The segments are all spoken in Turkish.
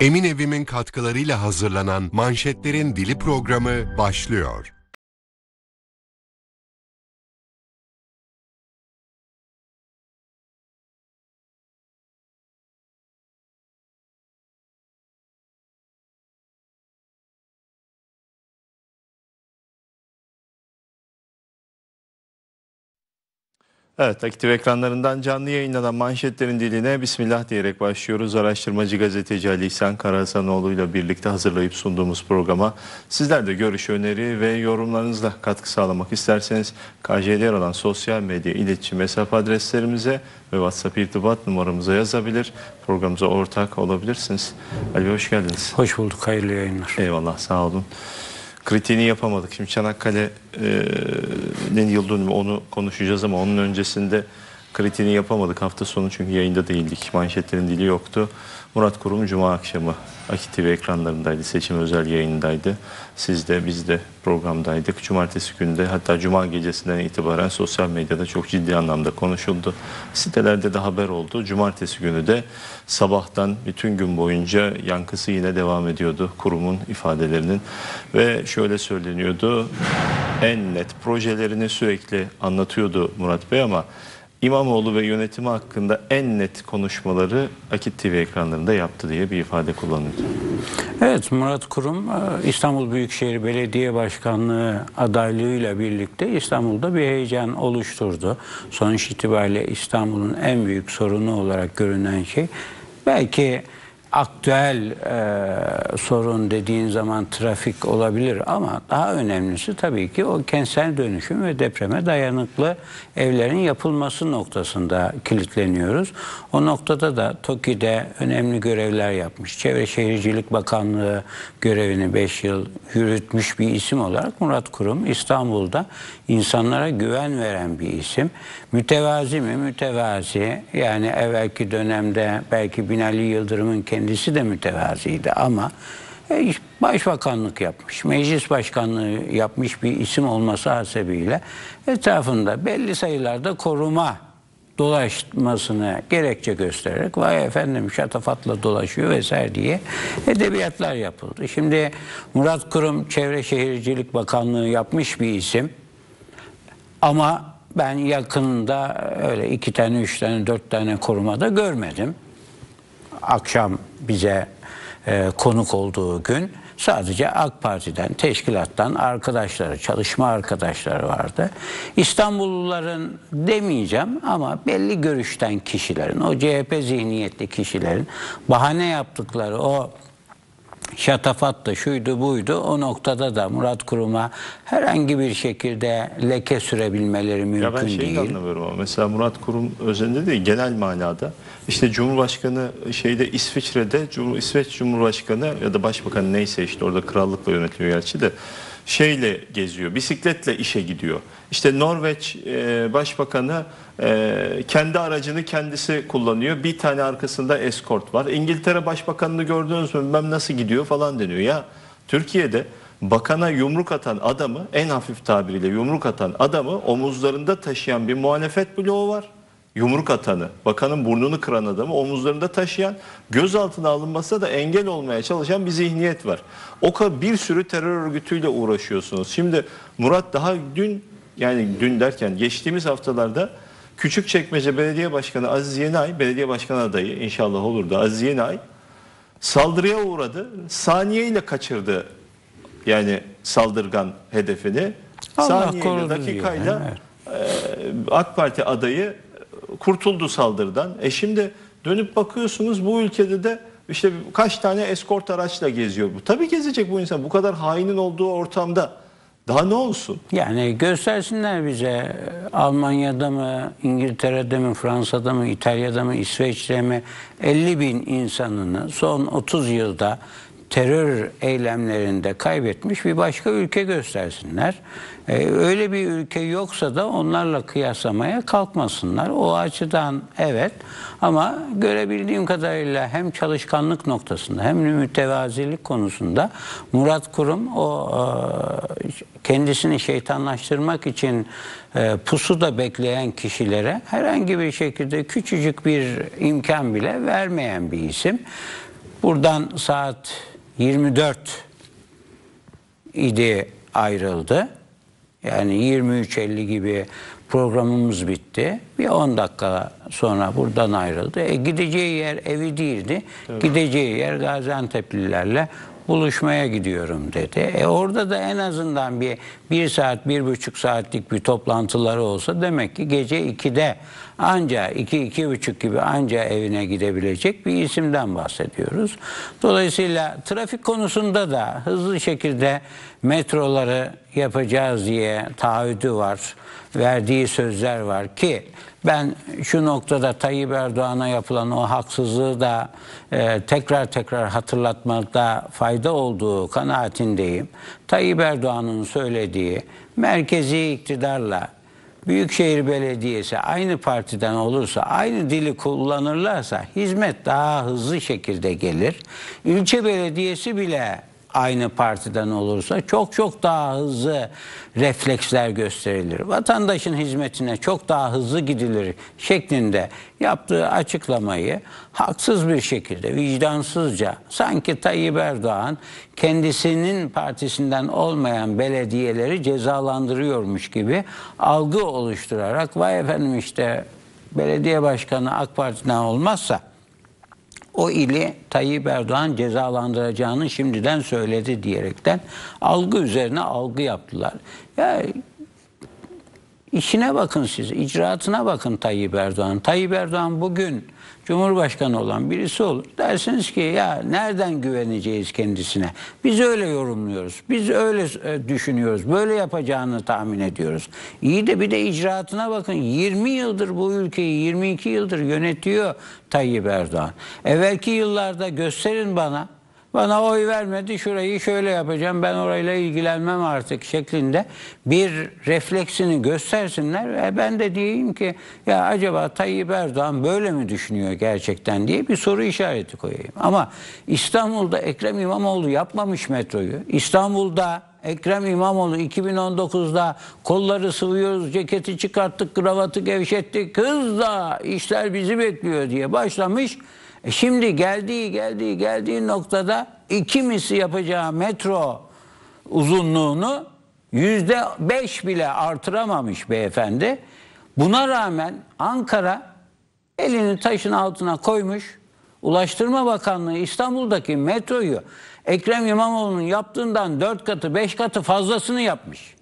Emin Evim'in katkılarıyla hazırlanan Manşetlerin Dili programı başlıyor. Evet, aktif ekranlarından canlı yayınlanan manşetlerin diline Bismillah diyerek başlıyoruz. Araştırmacı gazeteci Ali İhsan Karahasanoğlu ile birlikte hazırlayıp sunduğumuz programa sizler de görüş, öneri ve yorumlarınızla katkı sağlamak isterseniz KJ'de yer alan sosyal medya iletişim hesap adreslerimize ve WhatsApp irtibat numaramıza yazabilir. Programımıza ortak olabilirsiniz. Ali hoş geldiniz. Hoş bulduk, hayırlı yayınlar. Eyvallah, sağ olun kritiğini yapamadık. Şimdi Çanakkale'nin yıl dönümü onu konuşacağız ama onun öncesinde kritiğini yapamadık. Hafta sonu çünkü yayında değildik. Manşetlerin dili yoktu. Murat Kurum Cuma akşamı Akit TV ekranlarındaydı. Seçim özel yayındaydı. Siz de biz de programdaydık. Cumartesi günde hatta cuma gecesinden itibaren sosyal medyada çok ciddi anlamda konuşuldu. Sitelerde de haber oldu. Cumartesi günü de sabahtan bütün gün boyunca yankısı yine devam ediyordu kurumun ifadelerinin. Ve şöyle söyleniyordu. En net projelerini sürekli anlatıyordu Murat Bey ama İmamoğlu ve yönetimi hakkında en net konuşmaları Akit TV ekranlarında yaptı diye bir ifade kullanıldı. Evet Murat Kurum e, İstanbul Büyükşehir Belediye Başkanlığı adaylığıyla birlikte İstanbul'da bir heyecan oluşturdu. Sonuç itibariyle İstanbul'un en büyük sorunu olarak görünen şey belki aktüel e, sorun dediğin zaman trafik olabilir ama daha önemlisi tabii ki o kentsel dönüşüm ve depreme dayanıklı evlerin yapılması noktasında kilitleniyoruz. O noktada da TOKİ'de önemli görevler yapmış. Çevre Şehircilik Bakanlığı görevini 5 yıl yürütmüş bir isim olarak Murat Kurum İstanbul'da insanlara güven veren bir isim. Mütevazi mi? Mütevazi. Yani evvelki dönemde belki Binali Yıldırım'ın kendi kendisi de mütevaziydi ama e, başbakanlık yapmış, meclis başkanlığı yapmış bir isim olması hasebiyle etrafında belli sayılarda koruma dolaşmasını gerekçe göstererek vay efendim şatafatla dolaşıyor vesaire diye edebiyatlar yapıldı. Şimdi Murat Kurum Çevre Şehircilik Bakanlığı yapmış bir isim ama ben yakında e, öyle iki tane, üç tane, dört tane korumada görmedim. Akşam bize e, konuk olduğu gün sadece AK Parti'den, teşkilattan arkadaşları, çalışma arkadaşları vardı. İstanbulluların demeyeceğim ama belli görüşten kişilerin, o CHP zihniyetli kişilerin bahane yaptıkları o şatafattı, şuydu buydu. O noktada da Murat Kurum'a herhangi bir şekilde leke sürebilmeleri mümkün değil. Ya ben şeyi değil. anlamıyorum ama mesela Murat Kurum özelinde değil genel manada işte Cumhurbaşkanı şeyde İsviçre'de Cumhur, İsveç Cumhurbaşkanı ya da Başbakanı neyse işte orada krallıkla yönetiliyor gerçi de şeyle geziyor, bisikletle işe gidiyor. İşte Norveç e, Başbakanı e, kendi aracını kendisi kullanıyor. Bir tane arkasında eskort var. İngiltere Başbakanını gördünüz mü bilmem nasıl gidiyor falan deniyor. Ya Türkiye'de bakana yumruk atan adamı en hafif tabiriyle yumruk atan adamı omuzlarında taşıyan bir muhalefet bloğu var yumruk atanı, bakanın burnunu kıran adamı omuzlarında taşıyan, gözaltına alınmasa da engel olmaya çalışan bir zihniyet var. O kadar bir sürü terör örgütüyle uğraşıyorsunuz. Şimdi Murat daha dün yani dün derken geçtiğimiz haftalarda küçük çekmece Belediye Başkanı Aziz Yenay, belediye başkanı adayı inşallah olur da Aziz Yenay saldırıya uğradı. Saniyeyle kaçırdı yani saldırgan hedefini. Allah saniyeyle, dakikayla yani. e, AK Parti adayı kurtuldu saldırıdan. E şimdi dönüp bakıyorsunuz bu ülkede de işte kaç tane eskort araçla geziyor bu. Tabii gezecek bu insan bu kadar hainin olduğu ortamda. Daha ne olsun? Yani göstersinler bize e, Almanya'da mı, İngiltere'de mi, Fransa'da mı, İtalya'da mı, İsveç'te mi 50 bin insanını son 30 yılda terör eylemlerinde kaybetmiş bir başka ülke göstersinler. Ee, öyle bir ülke yoksa da onlarla kıyaslamaya kalkmasınlar. O açıdan evet ama görebildiğim kadarıyla hem çalışkanlık noktasında hem de mütevazilik konusunda Murat Kurum o e, kendisini şeytanlaştırmak için e, pusu da bekleyen kişilere herhangi bir şekilde küçücük bir imkan bile vermeyen bir isim. Buradan saat 24 idi ayrıldı. Yani 23.50 gibi programımız bitti. Bir 10 dakika sonra buradan ayrıldı. E, gideceği yer evi değildi. Evet. Gideceği yer Gaziantep'lilerle buluşmaya gidiyorum dedi. E orada da en azından bir, bir saat, bir buçuk saatlik bir toplantıları olsa demek ki gece 2'de anca iki, iki buçuk gibi anca evine gidebilecek bir isimden bahsediyoruz. Dolayısıyla trafik konusunda da hızlı şekilde metroları yapacağız diye taahhüdü var, verdiği sözler var ki ben şu noktada Tayyip Erdoğan'a yapılan o haksızlığı da e, tekrar tekrar hatırlatmakta fayda olduğu kanaatindeyim. Tayyip Erdoğan'ın söylediği merkezi iktidarla Büyükşehir Belediyesi aynı partiden olursa, aynı dili kullanırlarsa hizmet daha hızlı şekilde gelir. İlçe belediyesi bile aynı partiden olursa çok çok daha hızlı refleksler gösterilir. Vatandaşın hizmetine çok daha hızlı gidilir şeklinde yaptığı açıklamayı haksız bir şekilde, vicdansızca sanki Tayyip Erdoğan kendisinin partisinden olmayan belediyeleri cezalandırıyormuş gibi algı oluşturarak vay efendim işte belediye başkanı AK Parti'den olmazsa o ili Tayyip Erdoğan cezalandıracağını şimdiden söyledi diyerekten algı üzerine algı yaptılar. Ya işine bakın siz, icraatına bakın Tayyip Erdoğan. Tayyip Erdoğan bugün Cumhurbaşkanı olan birisi olur. Dersiniz ki ya nereden güveneceğiz kendisine? Biz öyle yorumluyoruz. Biz öyle e, düşünüyoruz. Böyle yapacağını tahmin ediyoruz. İyi de bir de icraatına bakın. 20 yıldır bu ülkeyi 22 yıldır yönetiyor Tayyip Erdoğan. Evvelki yıllarda gösterin bana bana oy vermedi şurayı şöyle yapacağım ben orayla ilgilenmem artık şeklinde bir refleksini göstersinler. ve ben de diyeyim ki ya acaba Tayyip Erdoğan böyle mi düşünüyor gerçekten diye bir soru işareti koyayım. Ama İstanbul'da Ekrem İmamoğlu yapmamış metroyu. İstanbul'da Ekrem İmamoğlu 2019'da kolları sıvıyoruz, ceketi çıkarttık, kravatı gevşettik. Kız da işler bizi bekliyor diye başlamış. E şimdi geldiği geldiği geldiği noktada iki misli yapacağı metro uzunluğunu yüzde beş bile artıramamış beyefendi. Buna rağmen Ankara elini taşın altına koymuş. Ulaştırma Bakanlığı İstanbul'daki metroyu Ekrem İmamoğlu'nun yaptığından dört katı beş katı fazlasını yapmış.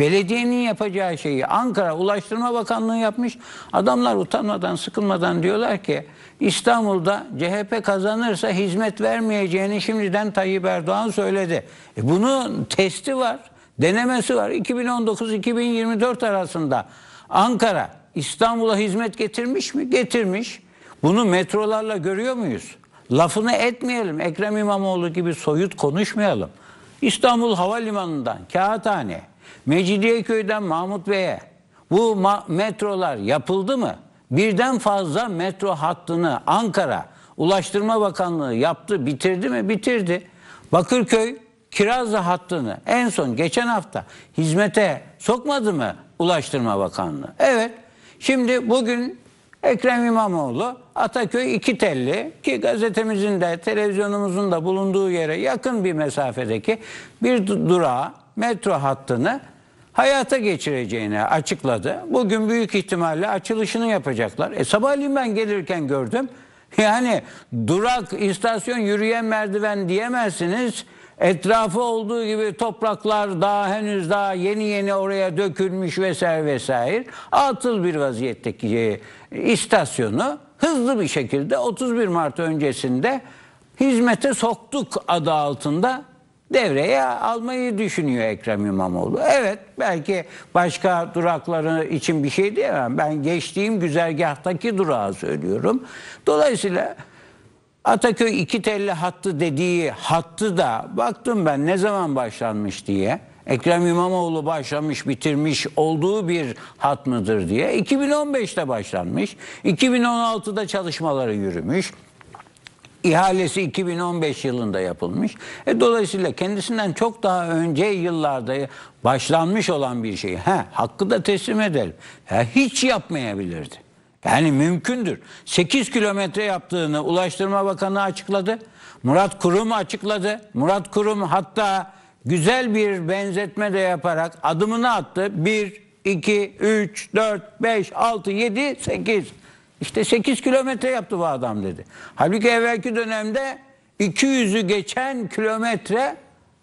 Belediyenin yapacağı şeyi Ankara Ulaştırma Bakanlığı yapmış. Adamlar utanmadan, sıkılmadan diyorlar ki İstanbul'da CHP kazanırsa hizmet vermeyeceğini şimdiden Tayyip Erdoğan söyledi. E bunun testi var, denemesi var. 2019-2024 arasında Ankara İstanbul'a hizmet getirmiş mi? Getirmiş. Bunu metrolarla görüyor muyuz? Lafını etmeyelim. Ekrem İmamoğlu gibi soyut konuşmayalım. İstanbul Havalimanı'ndan, Kağıthane, Mecidiyeköy'den Mahmut Bey'e bu metrolar yapıldı mı? Birden fazla metro hattını Ankara Ulaştırma Bakanlığı yaptı, bitirdi mi? Bitirdi. Bakırköy Kirazlı hattını en son geçen hafta hizmete sokmadı mı Ulaştırma Bakanlığı? Evet. Şimdi bugün Ekrem İmamoğlu Ataköy iki telli ki gazetemizin de televizyonumuzun da bulunduğu yere yakın bir mesafedeki bir durağa metro hattını hayata geçireceğini açıkladı. Bugün büyük ihtimalle açılışını yapacaklar. E sabahleyin ben gelirken gördüm. Yani durak, istasyon, yürüyen merdiven diyemezsiniz. Etrafı olduğu gibi topraklar daha henüz daha yeni yeni oraya dökülmüş vesaire vesaire. Atıl bir vaziyetteki e, istasyonu hızlı bir şekilde 31 Mart öncesinde hizmete soktuk adı altında devreye almayı düşünüyor Ekrem İmamoğlu. Evet belki başka durakları için bir şey diyemem. Ben geçtiğim güzergahtaki durağı söylüyorum. Dolayısıyla Ataköy iki telli hattı dediği hattı da baktım ben ne zaman başlanmış diye. Ekrem İmamoğlu başlamış bitirmiş olduğu bir hat mıdır diye. 2015'te başlanmış. 2016'da çalışmaları yürümüş. İhalesi 2015 yılında yapılmış. E, dolayısıyla kendisinden çok daha önce yıllarda başlanmış olan bir şey. Ha, hakkı da teslim edelim. Ha, hiç yapmayabilirdi. Yani mümkündür. 8 kilometre yaptığını Ulaştırma Bakanı açıkladı. Murat Kurum açıkladı. Murat Kurum hatta güzel bir benzetme de yaparak adımını attı. 1, 2, 3, 4, 5, 6, 7, 8. İşte 8 kilometre yaptı bu adam dedi. Halbuki evvelki dönemde 200'ü geçen kilometre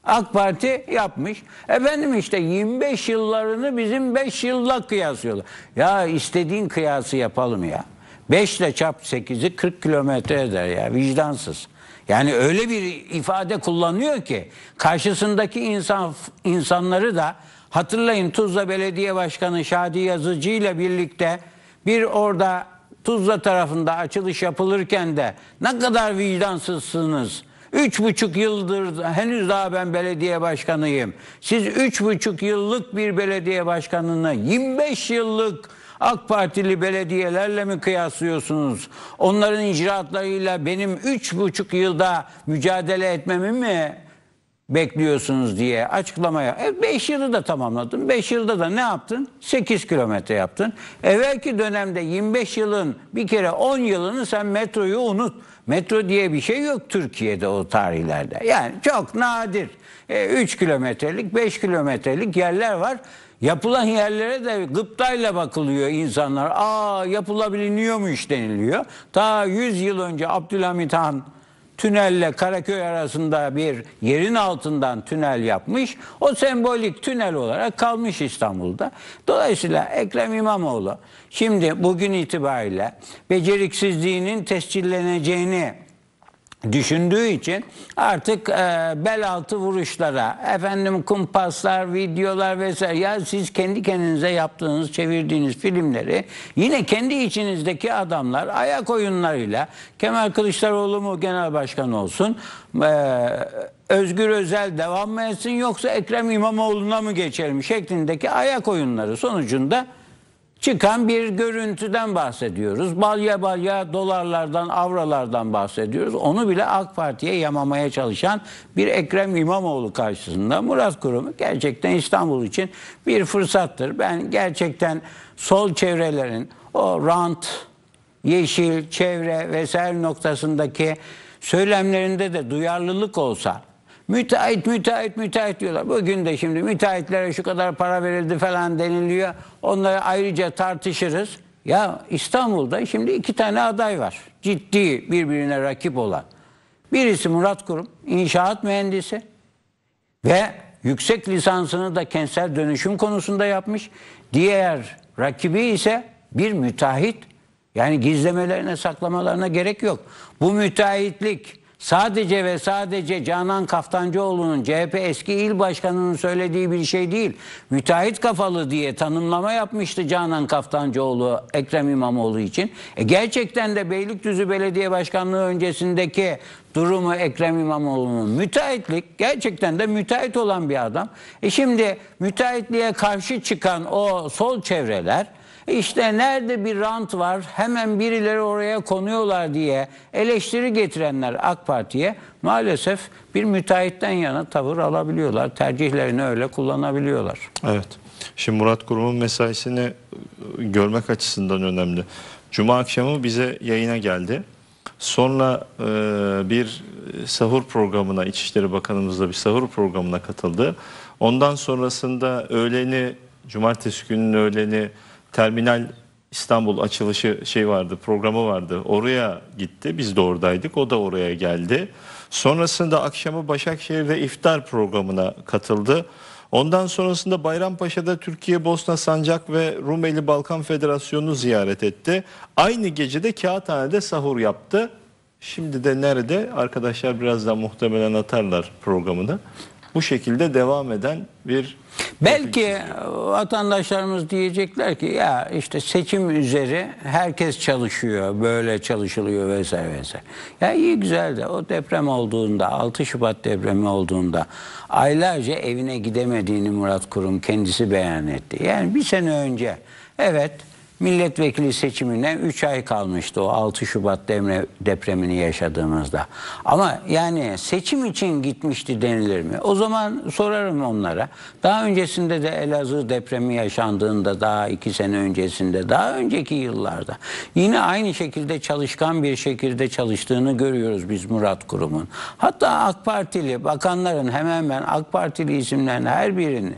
AK Parti yapmış. Efendim işte 25 yıllarını bizim 5 yılla kıyaslıyorlar. Ya istediğin kıyası yapalım ya. 5 ile çarp 8'i 40 kilometre eder ya vicdansız. Yani öyle bir ifade kullanıyor ki karşısındaki insan insanları da hatırlayın Tuzla Belediye Başkanı Şadi Yazıcı ile birlikte bir orada Tuzla tarafında açılış yapılırken de ne kadar vicdansızsınız. Üç buçuk yıldır henüz daha ben belediye başkanıyım. Siz üç buçuk yıllık bir belediye başkanını 25 yıllık AK Partili belediyelerle mi kıyaslıyorsunuz? Onların icraatlarıyla benim üç buçuk yılda mücadele etmemi mi bekliyorsunuz diye açıklamaya. 5 e, yılı da tamamladın. 5 yılda da ne yaptın? 8 kilometre yaptın. Evvelki dönemde 25 yılın bir kere 10 yılını sen metroyu unut. Metro diye bir şey yok Türkiye'de o tarihlerde. Yani çok nadir. 3 e, kilometrelik, 5 kilometrelik yerler var. Yapılan yerlere de gıptayla bakılıyor insanlar. Aa yapılabiliniyormuş deniliyor. Ta 100 yıl önce Abdülhamit Han tünelle Karaköy arasında bir yerin altından tünel yapmış. O sembolik tünel olarak kalmış İstanbul'da. Dolayısıyla Ekrem İmamoğlu şimdi bugün itibariyle beceriksizliğinin tescilleneceğini düşündüğü için artık e, bel altı vuruşlara, efendim kumpaslar, videolar vesaire ya siz kendi kendinize yaptığınız, çevirdiğiniz filmleri yine kendi içinizdeki adamlar ayak oyunlarıyla Kemal Kılıçdaroğlu mu genel başkan olsun, e, Özgür Özel devam mı etsin yoksa Ekrem İmamoğlu'na mı geçelim şeklindeki ayak oyunları sonucunda çıkan bir görüntüden bahsediyoruz. Balya balya dolarlardan, avralardan bahsediyoruz. Onu bile AK Parti'ye yamamaya çalışan bir Ekrem İmamoğlu karşısında Murat Kurumu gerçekten İstanbul için bir fırsattır. Ben gerçekten sol çevrelerin o rant, yeşil, çevre vesaire noktasındaki söylemlerinde de duyarlılık olsa Müteahhit, müteahhit, müteahhit diyorlar. Bugün de şimdi müteahhitlere şu kadar para verildi falan deniliyor. Onları ayrıca tartışırız. Ya İstanbul'da şimdi iki tane aday var. Ciddi birbirine rakip olan. Birisi Murat Kurum, inşaat mühendisi ve yüksek lisansını da kentsel dönüşüm konusunda yapmış. Diğer rakibi ise bir müteahhit. Yani gizlemelerine, saklamalarına gerek yok. Bu müteahhitlik sadece ve sadece Canan Kaftancıoğlu'nun CHP eski il başkanının söylediği bir şey değil. Müteahhit kafalı diye tanımlama yapmıştı Canan Kaftancıoğlu Ekrem İmamoğlu için. E gerçekten de Beylikdüzü Belediye Başkanlığı öncesindeki durumu Ekrem İmamoğlu'nun müteahhitlik gerçekten de müteahhit olan bir adam. E şimdi müteahhitliğe karşı çıkan o sol çevreler işte nerede bir rant var hemen birileri oraya konuyorlar diye eleştiri getirenler AK Parti'ye maalesef bir müteahhitten yana tavır alabiliyorlar. Tercihlerini öyle kullanabiliyorlar. Evet. Şimdi Murat Kurum'un mesaisini ıı, görmek açısından önemli. Cuma akşamı bize yayına geldi. Sonra e, bir sahur programına, İçişleri Bakanımızla bir sahur programına katıldı. Ondan sonrasında öğleni, cumartesi gününün öğleni terminal İstanbul açılışı şey vardı, programı vardı. Oraya gitti. Biz de oradaydık. O da oraya geldi. Sonrasında akşamı Başakşehir'de iftar programına katıldı. Ondan sonrasında Bayrampaşa'da Türkiye, Bosna, Sancak ve Rumeli Balkan Federasyonu'nu ziyaret etti. Aynı gecede Kağıthane'de sahur yaptı. Şimdi de nerede? Arkadaşlar birazdan muhtemelen atarlar programını bu şekilde devam eden bir Belki vatandaşlarımız diyecekler ki ya işte seçim üzeri herkes çalışıyor, böyle çalışılıyor vesaire vesaire. Ya iyi güzel de o deprem olduğunda, 6 Şubat depremi olduğunda aylarca evine gidemediğini Murat Kurum kendisi beyan etti. Yani bir sene önce evet Milletvekili seçimine 3 ay kalmıştı o 6 Şubat depremini yaşadığımızda. Ama yani seçim için gitmişti denilir mi? O zaman sorarım onlara. Daha öncesinde de Elazığ depremi yaşandığında daha 2 sene öncesinde daha önceki yıllarda yine aynı şekilde çalışkan bir şekilde çalıştığını görüyoruz biz Murat Kurum'un. Hatta AK Partili bakanların hemen hemen AK Partili isimlerin her birinin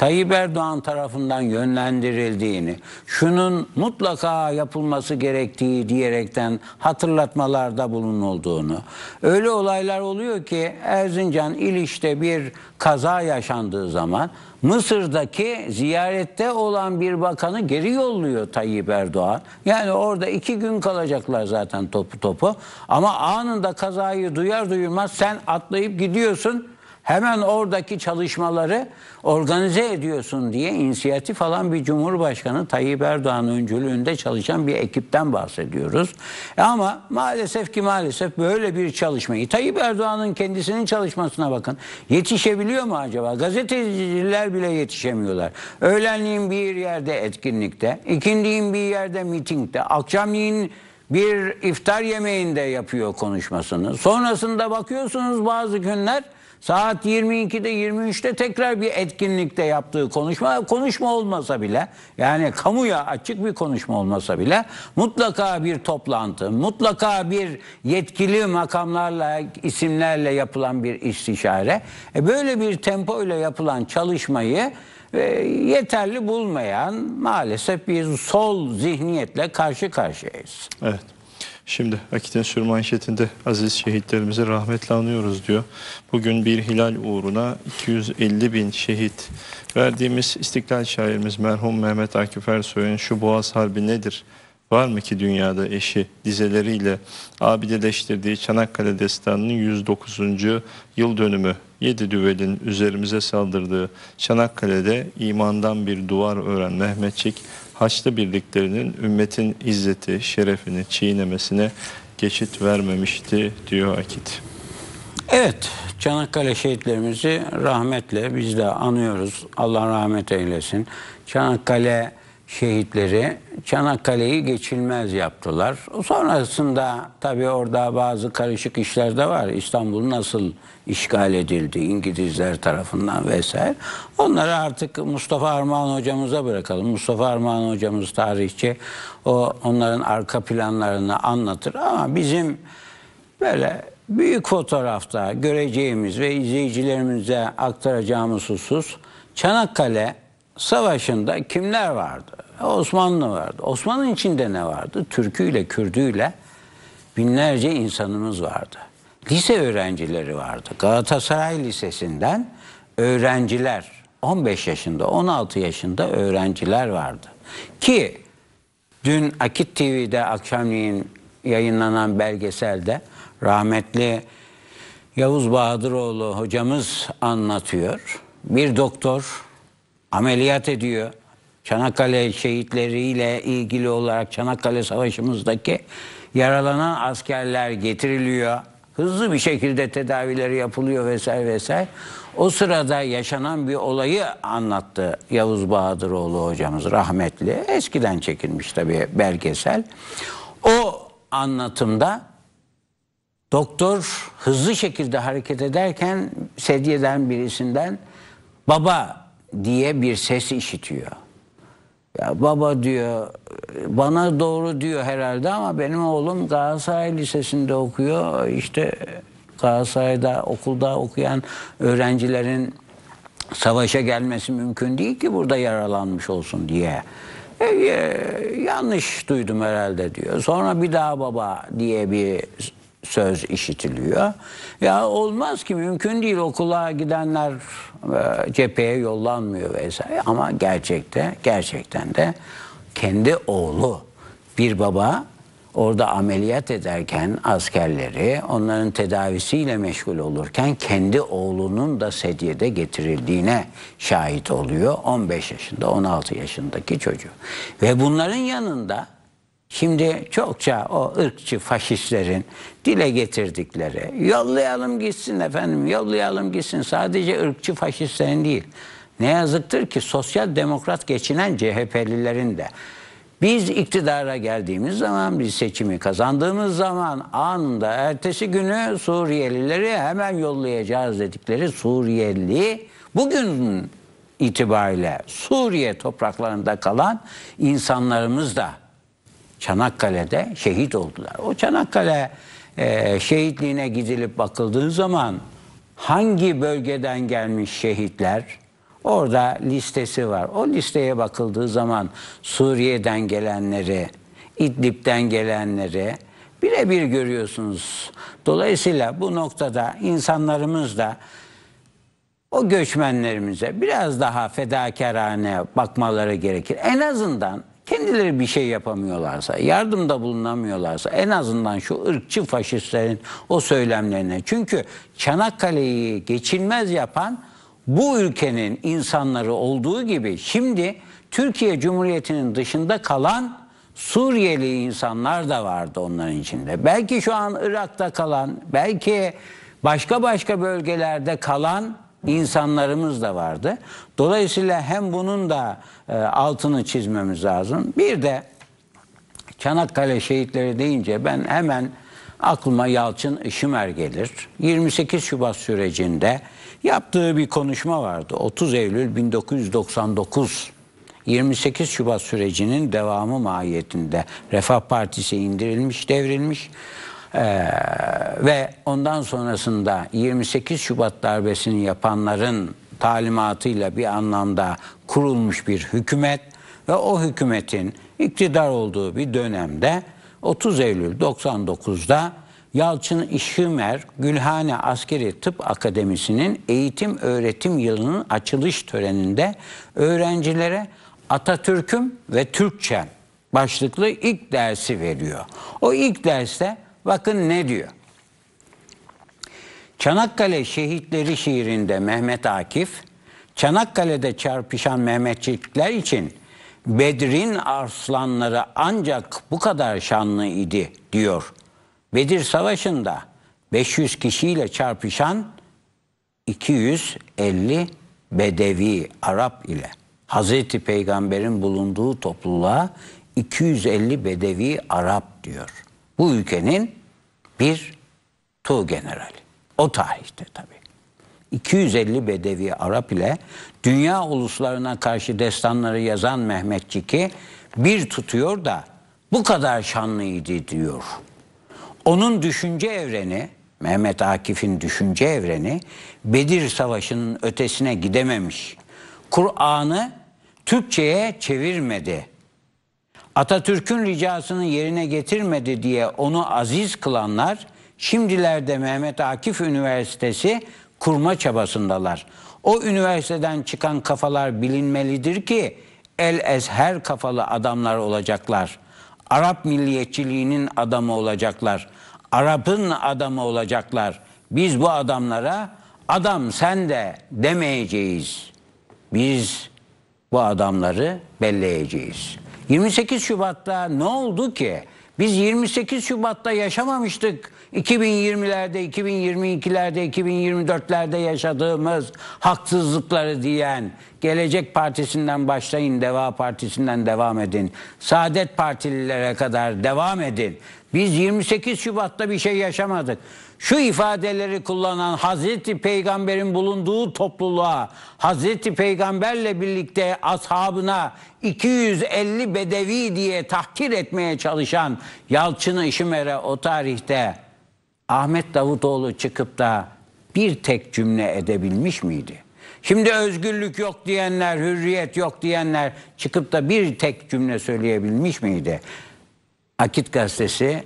Tayyip Erdoğan tarafından yönlendirildiğini, şunun mutlaka yapılması gerektiği diyerekten hatırlatmalarda bulunulduğunu. Öyle olaylar oluyor ki Erzincan İliç'te bir kaza yaşandığı zaman Mısır'daki ziyarette olan bir bakanı geri yolluyor Tayyip Erdoğan. Yani orada iki gün kalacaklar zaten topu topu. Ama anında kazayı duyar duyulmaz sen atlayıp gidiyorsun Hemen oradaki çalışmaları organize ediyorsun diye inisiyatif alan bir Cumhurbaşkanı Tayyip Erdoğan öncülüğünde çalışan bir ekipten bahsediyoruz. E ama maalesef ki maalesef böyle bir çalışmayı Tayyip Erdoğan'ın kendisinin çalışmasına bakın. Yetişebiliyor mu acaba? Gazeteciler bile yetişemiyorlar. Öğlenliğin bir yerde etkinlikte, ikindiğin bir yerde mitingde, akşamleyin bir iftar yemeğinde yapıyor konuşmasını. Sonrasında bakıyorsunuz bazı günler Saat 22'de 23'te tekrar bir etkinlikte yaptığı konuşma konuşma olmasa bile yani kamuya açık bir konuşma olmasa bile mutlaka bir toplantı, mutlaka bir yetkili makamlarla, isimlerle yapılan bir istişare. E böyle bir tempo ile yapılan çalışmayı e, yeterli bulmayan maalesef bir sol zihniyetle karşı karşıyayız. Evet. Şimdi Akit'in sürmanşetinde aziz şehitlerimizi rahmetle anıyoruz diyor. Bugün bir hilal uğruna 250 bin şehit verdiğimiz istiklal şairimiz merhum Mehmet Akif Ersoy'un şu Boğaz Harbi nedir? Var mı ki dünyada eşi dizeleriyle abideleştirdiği Çanakkale Destanı'nın 109. yıl dönümü 7 düvelin üzerimize saldırdığı Çanakkale'de imandan bir duvar öğren Mehmetçik Haçlı birliklerinin ümmetin izzeti, şerefini çiğnemesine geçit vermemişti diyor Akit. Evet, Çanakkale şehitlerimizi rahmetle biz de anıyoruz. Allah rahmet eylesin. Çanakkale şehitleri Çanakkale'yi geçilmez yaptılar. Sonrasında tabii orada bazı karışık işler de var. İstanbul nasıl işgal edildi İngilizler tarafından vesaire. Onları artık Mustafa Armağan hocamıza bırakalım. Mustafa Armağan hocamız tarihçi. O onların arka planlarını anlatır ama bizim böyle büyük fotoğrafta göreceğimiz ve izleyicilerimize aktaracağımız husus Çanakkale Savaşı'nda kimler vardı? Osmanlı vardı. Osmanlı'nın içinde ne vardı? Türküyle, Kürdüyle binlerce insanımız vardı. Lise öğrencileri vardı. Galatasaray Lisesi'nden öğrenciler, 15 yaşında, 16 yaşında öğrenciler vardı. Ki dün Akit TV'de akşamleyin yayınlanan belgeselde rahmetli Yavuz Bahadıroğlu hocamız anlatıyor. Bir doktor ameliyat ediyor. Çanakkale şehitleriyle ilgili olarak Çanakkale Savaşı'mızdaki yaralanan askerler getiriliyor. Hızlı bir şekilde tedavileri yapılıyor vesaire vesaire. O sırada yaşanan bir olayı anlattı Yavuz Bahadıroğlu hocamız rahmetli. Eskiden çekilmiş tabii belgesel. O anlatımda doktor hızlı şekilde hareket ederken sedyeden birisinden baba diye bir ses işitiyor. Ya baba diyor bana doğru diyor herhalde ama benim oğlum Galatasaray Lisesi'nde okuyor. İşte Galatasaray'da okulda okuyan öğrencilerin savaşa gelmesi mümkün değil ki burada yaralanmış olsun diye. E, e, yanlış duydum herhalde diyor. Sonra bir daha baba diye bir söz işitiliyor. Ya olmaz ki mümkün değil okula gidenler e, cepheye yollanmıyor vesaire. Ama gerçekte gerçekten de kendi oğlu bir baba orada ameliyat ederken askerleri onların tedavisiyle meşgul olurken kendi oğlunun da sedyede getirildiğine şahit oluyor 15 yaşında 16 yaşındaki çocuğu. Ve bunların yanında Şimdi çokça o ırkçı faşistlerin dile getirdikleri yollayalım gitsin efendim yollayalım gitsin sadece ırkçı faşistlerin değil. Ne yazıktır ki sosyal demokrat geçinen CHP'lilerin de biz iktidara geldiğimiz zaman, biz seçimi kazandığımız zaman anında ertesi günü Suriyelileri hemen yollayacağız dedikleri Suriyeli bugün itibariyle Suriye topraklarında kalan insanlarımız da Çanakkale'de şehit oldular. O Çanakkale e, şehitliğine gidilip bakıldığı zaman hangi bölgeden gelmiş şehitler orada listesi var. O listeye bakıldığı zaman Suriye'den gelenleri, İdlib'den gelenleri birebir görüyorsunuz. Dolayısıyla bu noktada insanlarımız da o göçmenlerimize biraz daha fedakarane bakmaları gerekir. En azından kendileri bir şey yapamıyorlarsa, yardımda bulunamıyorlarsa en azından şu ırkçı faşistlerin o söylemlerine. Çünkü Çanakkale'yi geçilmez yapan bu ülkenin insanları olduğu gibi şimdi Türkiye Cumhuriyeti'nin dışında kalan Suriyeli insanlar da vardı onların içinde. Belki şu an Irak'ta kalan, belki başka başka bölgelerde kalan insanlarımız da vardı. Dolayısıyla hem bunun da e, altını çizmemiz lazım. Bir de Çanakkale şehitleri deyince ben hemen aklıma Yalçın Işımer gelir. 28 Şubat sürecinde yaptığı bir konuşma vardı. 30 Eylül 1999 28 Şubat sürecinin devamı mahiyetinde Refah Partisi indirilmiş, devrilmiş. Ee, ve ondan sonrasında 28 Şubat darbesini yapanların talimatıyla bir anlamda kurulmuş bir hükümet ve o hükümetin iktidar olduğu bir dönemde 30 Eylül 99'da Yalçın İşimer Gülhane Askeri Tıp Akademisi'nin eğitim öğretim yılının açılış töreninde öğrencilere Atatürk'üm ve Türkçem başlıklı ilk dersi veriyor. O ilk derste Bakın ne diyor. Çanakkale Şehitleri şiirinde Mehmet Akif, Çanakkale'de çarpışan Mehmetçikler için Bedir'in arslanları ancak bu kadar şanlı idi diyor. Bedir Savaşı'nda 500 kişiyle çarpışan 250 Bedevi Arap ile Hazreti Peygamber'in bulunduğu topluluğa 250 Bedevi Arap diyor bu ülkenin bir tu generali. O tarihte tabii. 250 bedevi Arap ile dünya uluslarına karşı destanları yazan Mehmetçik'i bir tutuyor da bu kadar şanlıydı diyor. Onun düşünce evreni, Mehmet Akif'in düşünce evreni Bedir Savaşı'nın ötesine gidememiş. Kur'an'ı Türkçe'ye çevirmedi Atatürk'ün ricasını yerine getirmedi diye onu aziz kılanlar şimdilerde Mehmet Akif Üniversitesi kurma çabasındalar. O üniversiteden çıkan kafalar bilinmelidir ki el ezher kafalı adamlar olacaklar. Arap milliyetçiliğinin adamı olacaklar. Arap'ın adamı olacaklar. Biz bu adamlara adam sen de demeyeceğiz. Biz bu adamları belleyeceğiz.'' 28 Şubat'ta ne oldu ki? Biz 28 Şubat'ta yaşamamıştık. 2020'lerde, 2022'lerde, 2024'lerde yaşadığımız haksızlıkları diyen Gelecek Partisi'nden başlayın, Deva Partisi'nden devam edin. Saadet Partililere kadar devam edin. Biz 28 Şubat'ta bir şey yaşamadık şu ifadeleri kullanan Hazreti Peygamber'in bulunduğu topluluğa, Hazreti Peygamber'le birlikte ashabına 250 bedevi diye tahkir etmeye çalışan Yalçın İşimer'e o tarihte Ahmet Davutoğlu çıkıp da bir tek cümle edebilmiş miydi? Şimdi özgürlük yok diyenler, hürriyet yok diyenler çıkıp da bir tek cümle söyleyebilmiş miydi? Akit gazetesi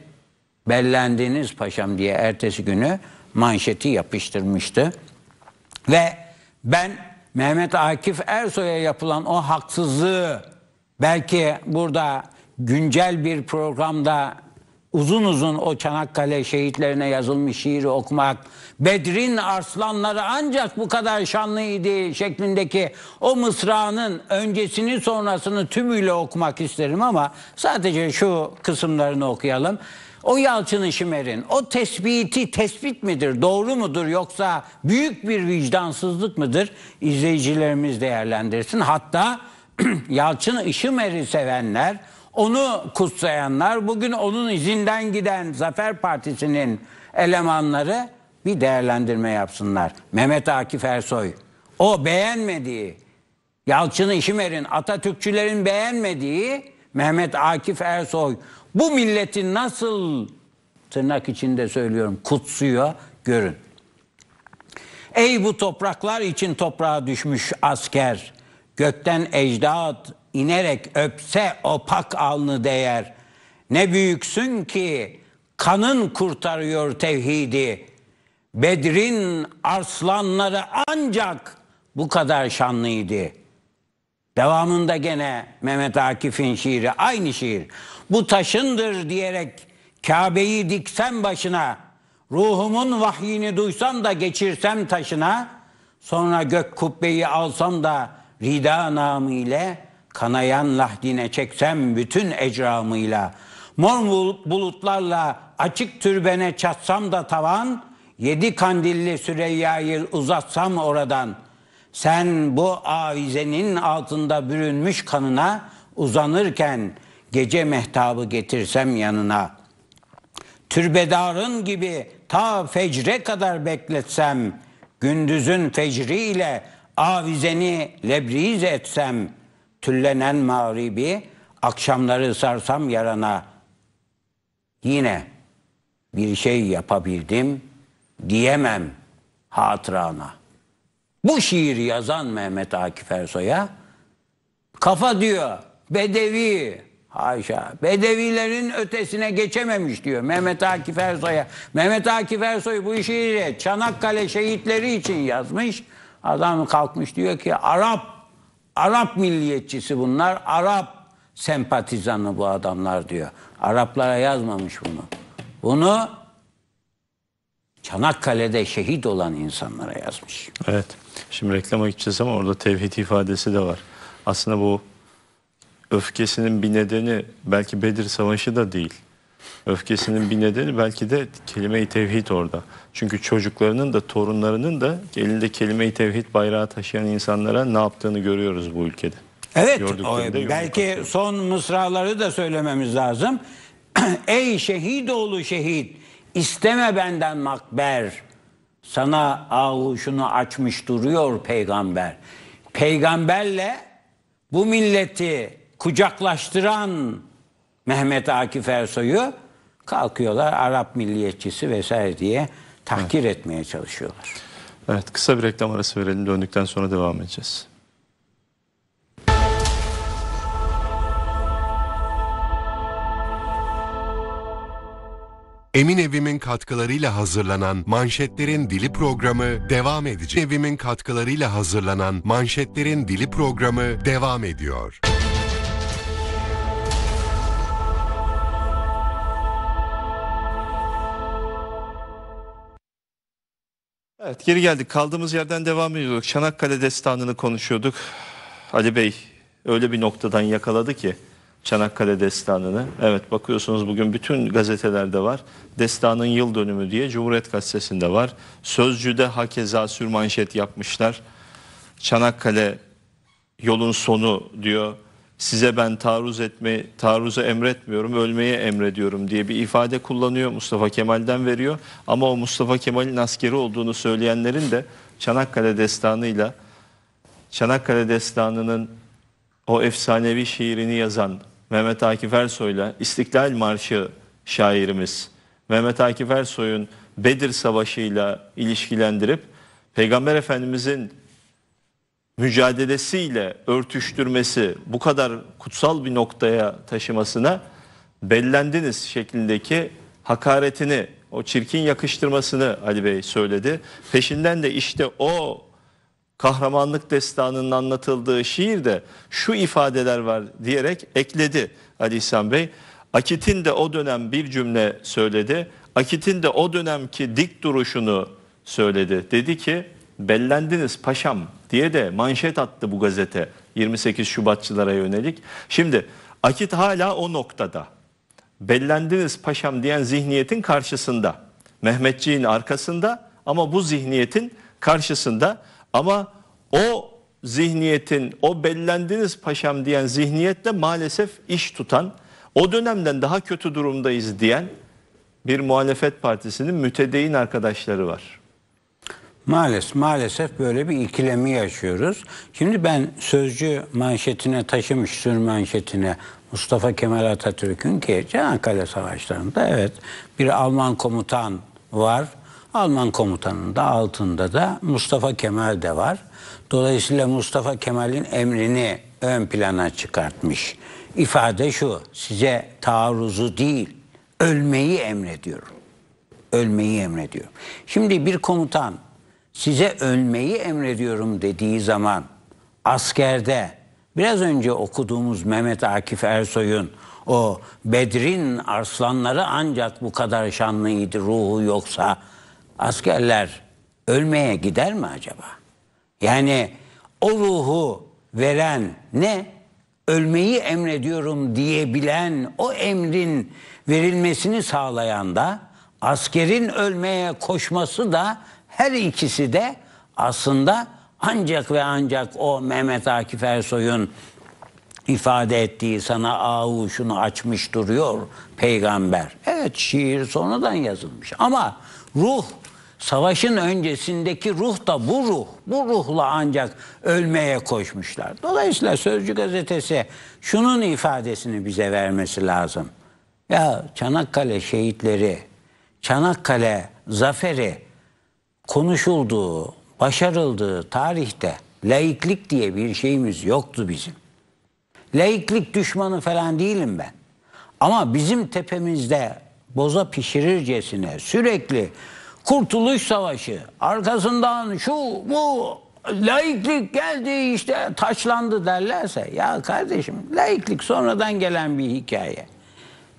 bellendiniz paşam diye ertesi günü manşeti yapıştırmıştı. Ve ben Mehmet Akif Ersoy'a yapılan o haksızlığı belki burada güncel bir programda uzun uzun o Çanakkale şehitlerine yazılmış şiiri okumak, Bedrin arslanları ancak bu kadar şanlıydı şeklindeki o mısranın öncesini sonrasını tümüyle okumak isterim ama sadece şu kısımlarını okuyalım. O Yalçın Şimer'in o tespiti tespit midir? Doğru mudur yoksa büyük bir vicdansızlık mıdır? izleyicilerimiz değerlendirsin. Hatta Yalçın Işımer'i sevenler, onu kutsayanlar, bugün onun izinden giden Zafer Partisi'nin elemanları bir değerlendirme yapsınlar. Mehmet Akif Ersoy, o beğenmediği, Yalçın Işımerin, Atatürkçülerin beğenmediği Mehmet Akif Ersoy bu milleti nasıl tırnak içinde söylüyorum kutsuyor görün. Ey bu topraklar için toprağa düşmüş asker, gökten ecdat inerek öpse opak alnı değer. Ne büyüksün ki kanın kurtarıyor tevhidi. Bedrin arslanları ancak bu kadar şanlıydı.'' Devamında gene Mehmet Akif'in şiiri aynı şiir. Bu taşındır diyerek Kabe'yi diksem başına, ruhumun vahyini duysam da geçirsem taşına, sonra gök kubbeyi alsam da rida namı ile kanayan lahdine çeksem bütün ecramıyla, mor bulutlarla açık türbene çatsam da tavan, yedi kandilli Süreyya'yı uzatsam oradan.'' Sen bu avizenin altında bürünmüş kanına uzanırken gece mehtabı getirsem yanına. Türbedarın gibi ta fecre kadar bekletsem, gündüzün fecriyle avizeni lebriz etsem, tüllenen mağribi akşamları sarsam yarana. Yine bir şey yapabildim diyemem hatırana.'' Bu şiiri yazan Mehmet Akif Ersoy'a kafa diyor bedevi haşa bedevilerin ötesine geçememiş diyor Mehmet Akif Ersoy'a. Mehmet Akif Ersoy bu şiiri Çanakkale şehitleri için yazmış. Adam kalkmış diyor ki Arap Arap milliyetçisi bunlar. Arap sempatizanı bu adamlar diyor. Araplara yazmamış bunu. Bunu Çanakkale'de şehit olan insanlara yazmış. Evet. Şimdi reklama gideceğiz ama orada tevhid ifadesi de var. Aslında bu öfkesinin bir nedeni belki Bedir Savaşı da değil. Öfkesinin bir nedeni belki de kelime-i tevhid orada. Çünkü çocuklarının da torunlarının da elinde kelime-i tevhid bayrağı taşıyan insanlara ne yaptığını görüyoruz bu ülkede. Evet o, belki atıyor. son mısraları da söylememiz lazım. Ey şehit oğlu şehit isteme benden makber sana ağuşunu açmış duruyor peygamber. Peygamberle bu milleti kucaklaştıran Mehmet Akif Ersoy'u kalkıyorlar Arap milliyetçisi vesaire diye tahkir evet. etmeye çalışıyorlar. Evet kısa bir reklam arası verelim döndükten sonra devam edeceğiz. Emin Evim'in katkılarıyla hazırlanan Manşetlerin Dili programı devam edecek. Emin Evim'in katkılarıyla hazırlanan Manşetlerin Dili programı devam ediyor. Evet geri geldik. Kaldığımız yerden devam ediyorduk. Çanakkale destanını konuşuyorduk. Ali Bey öyle bir noktadan yakaladı ki Çanakkale destanını. Evet bakıyorsunuz bugün bütün gazetelerde var. Destanın yıl dönümü diye Cumhuriyet Gazetesi'nde var. Sözcü'de hakeza sürmanşet yapmışlar. Çanakkale yolun sonu diyor. Size ben taarruz etme, taarruzu emretmiyorum, ölmeye emrediyorum diye bir ifade kullanıyor. Mustafa Kemal'den veriyor. Ama o Mustafa Kemal'in askeri olduğunu söyleyenlerin de Çanakkale destanıyla Çanakkale destanının o efsanevi şiirini yazan Mehmet Akif Ersoy'la İstiklal Marşı şairimiz Mehmet Akif Ersoy'un Bedir Savaşı ile ilişkilendirip Peygamber Efendimizin mücadelesiyle örtüştürmesi bu kadar kutsal bir noktaya taşımasına bellendiniz şeklindeki hakaretini o çirkin yakıştırmasını Ali Bey söyledi. Peşinden de işte o kahramanlık destanının anlatıldığı şiirde şu ifadeler var diyerek ekledi Ali İhsan Bey. Akit'in de o dönem bir cümle söyledi. Akit'in de o dönemki dik duruşunu söyledi. Dedi ki bellendiniz paşam diye de manşet attı bu gazete 28 Şubatçılara yönelik. Şimdi Akit hala o noktada. Bellendiniz paşam diyen zihniyetin karşısında. Mehmetçiğin arkasında ama bu zihniyetin karşısında ama o zihniyetin, o bellendiniz paşam diyen zihniyetle maalesef iş tutan, o dönemden daha kötü durumdayız diyen bir muhalefet partisinin mütedeyin arkadaşları var. Maalesef, maalesef böyle bir ikilemi yaşıyoruz. Şimdi ben sözcü manşetine taşımış, sür manşetine Mustafa Kemal Atatürk'ün ki Çanakkale Savaşları'nda evet bir Alman komutan var Alman komutanının da altında da Mustafa Kemal de var. Dolayısıyla Mustafa Kemal'in emrini ön plana çıkartmış. İfade şu, size taarruzu değil, ölmeyi emrediyorum. Ölmeyi emrediyorum. Şimdi bir komutan size ölmeyi emrediyorum dediği zaman askerde biraz önce okuduğumuz Mehmet Akif Ersoy'un o Bedrin arslanları ancak bu kadar şanlıydı ruhu yoksa askerler ölmeye gider mi acaba? Yani o ruhu veren ne? Ölmeyi emrediyorum diyebilen o emrin verilmesini sağlayan da askerin ölmeye koşması da her ikisi de aslında ancak ve ancak o Mehmet Akif Ersoy'un ifade ettiği sana avuşunu açmış duruyor peygamber. Evet şiir sonradan yazılmış ama ruh Savaşın öncesindeki ruh da bu ruh. Bu ruhla ancak ölmeye koşmuşlar. Dolayısıyla Sözcü gazetesi şunun ifadesini bize vermesi lazım. Ya Çanakkale şehitleri, Çanakkale zaferi konuşulduğu, başarıldığı tarihte laiklik diye bir şeyimiz yoktu bizim. Laiklik düşmanı falan değilim ben. Ama bizim tepemizde boza pişirircesine sürekli Kurtuluş Savaşı. Arkasından şu bu laiklik geldi işte taşlandı derlerse ya kardeşim laiklik sonradan gelen bir hikaye.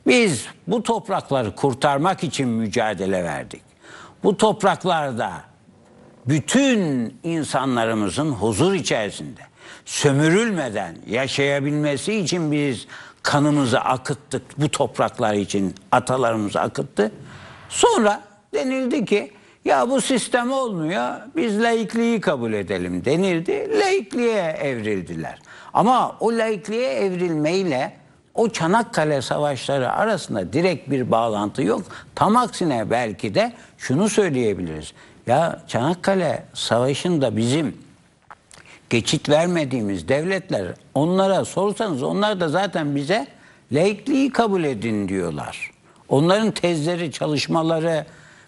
Biz bu toprakları kurtarmak için mücadele verdik. Bu topraklarda bütün insanlarımızın huzur içerisinde sömürülmeden yaşayabilmesi için biz kanımızı akıttık. Bu topraklar için atalarımız akıttı. Sonra denildi ki ya bu sistem olmuyor biz laikliği kabul edelim denildi. Laikliğe evrildiler. Ama o laikliğe evrilmeyle o Çanakkale savaşları arasında direkt bir bağlantı yok. Tam aksine belki de şunu söyleyebiliriz. Ya Çanakkale savaşında bizim geçit vermediğimiz devletler onlara sorsanız onlar da zaten bize laikliği kabul edin diyorlar. Onların tezleri, çalışmaları,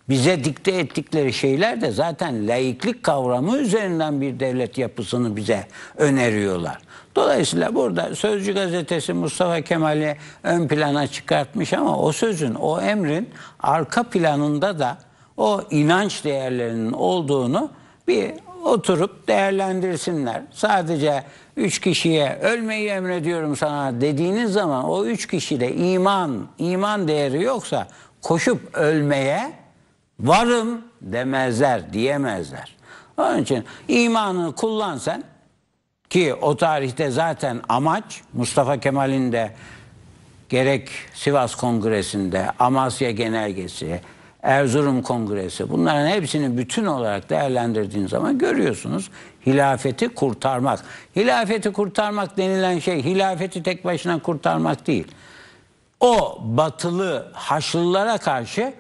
bize dikte ettikleri şeyler de zaten laiklik kavramı üzerinden bir devlet yapısını bize öneriyorlar. Dolayısıyla burada Sözcü gazetesi Mustafa Kemal'i ön plana çıkartmış ama o sözün, o emrin arka planında da o inanç değerlerinin olduğunu bir oturup değerlendirsinler. Sadece üç kişiye ölmeyi emrediyorum sana dediğiniz zaman o üç kişide iman, iman değeri yoksa koşup ölmeye varım demezler, diyemezler. Onun için imanını kullan sen ki o tarihte zaten amaç Mustafa Kemal'in de gerek Sivas Kongresi'nde, Amasya Genelgesi, Erzurum Kongresi bunların hepsini bütün olarak değerlendirdiğiniz zaman görüyorsunuz hilafeti kurtarmak. Hilafeti kurtarmak denilen şey hilafeti tek başına kurtarmak değil. O batılı haçlılara karşı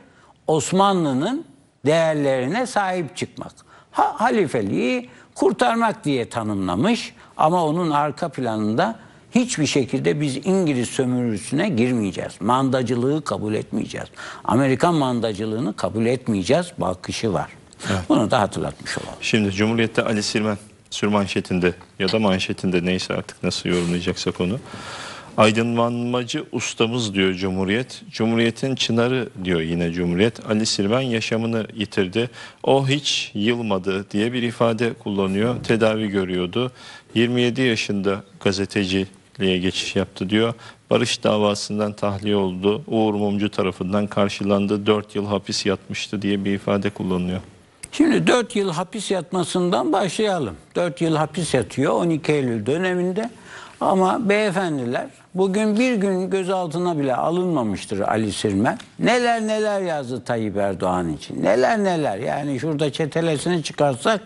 Osmanlı'nın değerlerine sahip çıkmak. Ha, halifeliği kurtarmak diye tanımlamış ama onun arka planında hiçbir şekilde biz İngiliz sömürüsüne girmeyeceğiz. Mandacılığı kabul etmeyeceğiz. Amerikan mandacılığını kabul etmeyeceğiz bakışı var. Evet. Bunu da hatırlatmış olalım. Şimdi Cumhuriyet'te Ali Sirmen sürmanşetinde ya da manşetinde neyse artık nasıl yorumlayacaksak onu Aydınlanmacı ustamız diyor Cumhuriyet. Cumhuriyetin çınarı diyor yine Cumhuriyet. Ali Sirven yaşamını yitirdi. O hiç yılmadı diye bir ifade kullanıyor. Tedavi görüyordu. 27 yaşında gazeteciliğe geçiş yaptı diyor. Barış davasından tahliye oldu. Uğur Mumcu tarafından karşılandı. 4 yıl hapis yatmıştı diye bir ifade kullanıyor. Şimdi 4 yıl hapis yatmasından başlayalım. 4 yıl hapis yatıyor 12 Eylül döneminde. Ama beyefendiler bugün bir gün gözaltına bile alınmamıştır Ali Sirmen. Neler neler yazdı Tayyip Erdoğan için. Neler neler yani şurada çetelesini çıkarsak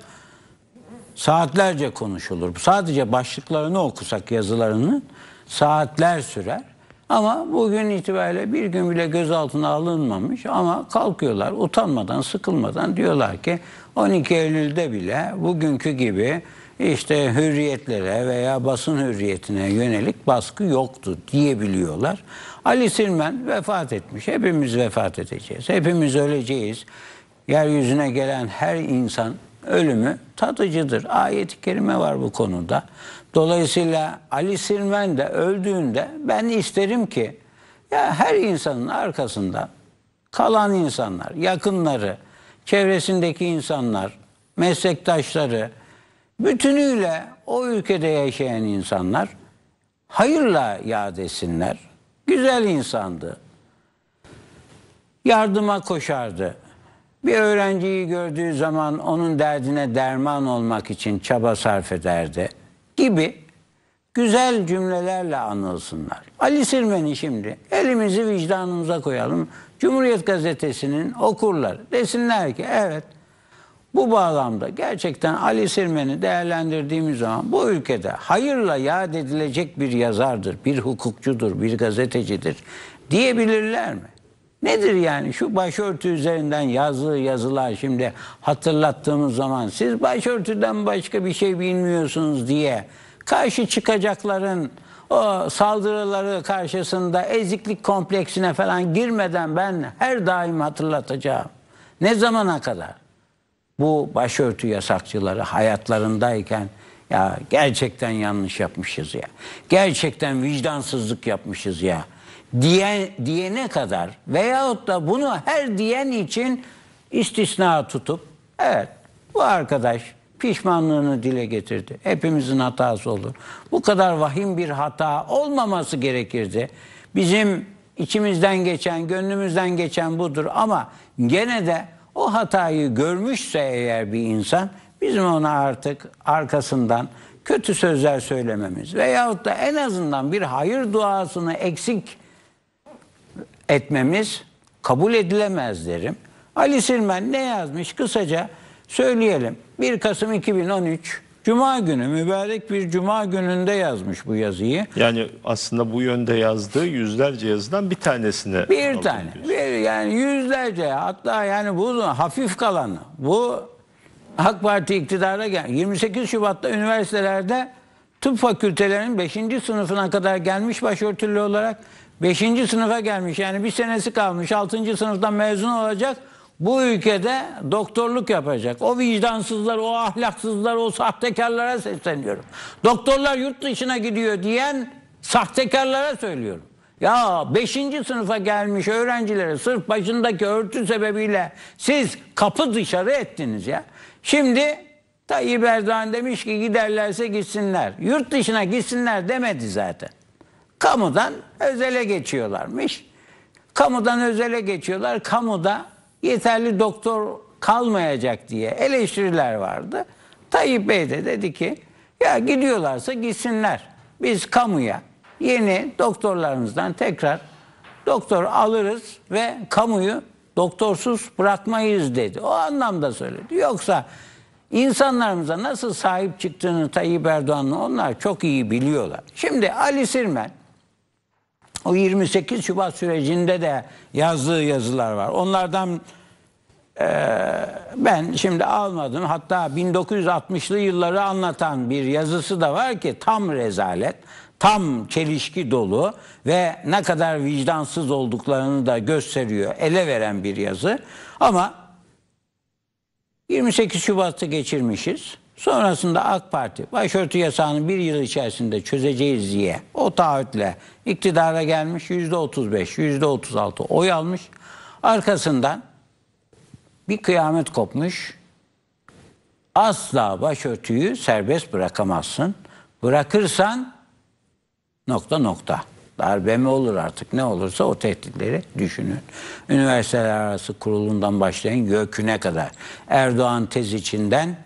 saatlerce konuşulur. Sadece başlıklarını okusak yazılarının saatler sürer. Ama bugün itibariyle bir gün bile gözaltına alınmamış ama kalkıyorlar utanmadan sıkılmadan diyorlar ki 12 Eylül'de bile bugünkü gibi işte hürriyetlere veya basın hürriyetine yönelik baskı yoktu diyebiliyorlar. Ali Silmen vefat etmiş. Hepimiz vefat edeceğiz. Hepimiz öleceğiz. Yeryüzüne gelen her insan ölümü tadıcıdır. Ayet-i kerime var bu konuda. Dolayısıyla Ali Silmen de öldüğünde ben isterim ki ya her insanın arkasında kalan insanlar, yakınları, çevresindeki insanlar, meslektaşları, bütünüyle o ülkede yaşayan insanlar hayırla yad etsinler. Güzel insandı. Yardıma koşardı. Bir öğrenciyi gördüğü zaman onun derdine derman olmak için çaba sarf ederdi gibi güzel cümlelerle anılsınlar. Ali Sirmen'i şimdi elimizi vicdanımıza koyalım. Cumhuriyet Gazetesi'nin okurlar desinler ki evet bu bağlamda gerçekten Ali Sirmen'i değerlendirdiğimiz zaman bu ülkede hayırla yad edilecek bir yazardır, bir hukukçudur, bir gazetecidir diyebilirler mi? Nedir yani şu başörtü üzerinden yazdığı yazılar şimdi hatırlattığımız zaman siz başörtüden başka bir şey bilmiyorsunuz diye karşı çıkacakların o saldırıları karşısında eziklik kompleksine falan girmeden ben her daim hatırlatacağım. Ne zamana kadar? bu başörtü yasakçıları hayatlarındayken ya gerçekten yanlış yapmışız ya. Gerçekten vicdansızlık yapmışız ya. Diyen, diyene kadar veyahut da bunu her diyen için istisna tutup evet bu arkadaş pişmanlığını dile getirdi. Hepimizin hatası olur. Bu kadar vahim bir hata olmaması gerekirdi. Bizim içimizden geçen, gönlümüzden geçen budur ama gene de o hatayı görmüşse eğer bir insan bizim ona artık arkasından kötü sözler söylememiz veyahut da en azından bir hayır duasını eksik etmemiz kabul edilemez derim. Ali Silmen ne yazmış kısaca söyleyelim. 1 Kasım 2013 Cuma günü mübarek bir cuma gününde yazmış bu yazıyı. Yani aslında bu yönde yazdığı yüzlerce yazıdan bir tanesine. Bir tane. Bir, yani yüzlerce hatta yani bu hafif kalanı. Bu AK Parti iktidara gel 28 Şubat'ta üniversitelerde tıp fakültelerinin 5. sınıfına kadar gelmiş başörtülü olarak 5. sınıfa gelmiş. Yani bir senesi kalmış. 6. sınıftan mezun olacak bu ülkede doktorluk yapacak. O vicdansızlar, o ahlaksızlar, o sahtekarlara sesleniyorum. Doktorlar yurt dışına gidiyor diyen sahtekarlara söylüyorum. Ya 5. sınıfa gelmiş öğrencileri sırf başındaki örtü sebebiyle siz kapı dışarı ettiniz ya. Şimdi Tayyip Erdoğan demiş ki giderlerse gitsinler. Yurt dışına gitsinler demedi zaten. Kamudan özele geçiyorlarmış. Kamudan özele geçiyorlar. Kamuda yeterli doktor kalmayacak diye eleştiriler vardı. Tayyip Bey de dedi ki ya gidiyorlarsa gitsinler. Biz kamuya yeni doktorlarımızdan tekrar doktor alırız ve kamuyu doktorsuz bırakmayız dedi. O anlamda söyledi. Yoksa insanlarımıza nasıl sahip çıktığını Tayyip Erdoğan'ın onlar çok iyi biliyorlar. Şimdi Ali Sirmen o 28 Şubat sürecinde de yazdığı yazılar var. Onlardan e, ben şimdi almadım. Hatta 1960'lı yılları anlatan bir yazısı da var ki tam rezalet, tam çelişki dolu ve ne kadar vicdansız olduklarını da gösteriyor. Ele veren bir yazı. Ama 28 Şubat'ı geçirmişiz. Sonrasında AK Parti başörtü yasağını bir yıl içerisinde çözeceğiz diye o taahhütle iktidara gelmiş %35, %36 oy almış. Arkasından bir kıyamet kopmuş. Asla başörtüyü serbest bırakamazsın. Bırakırsan nokta nokta. Darbe mi olur artık ne olursa o tehditleri düşünün. Üniversiteler arası kurulundan başlayın göküne kadar. Erdoğan tez içinden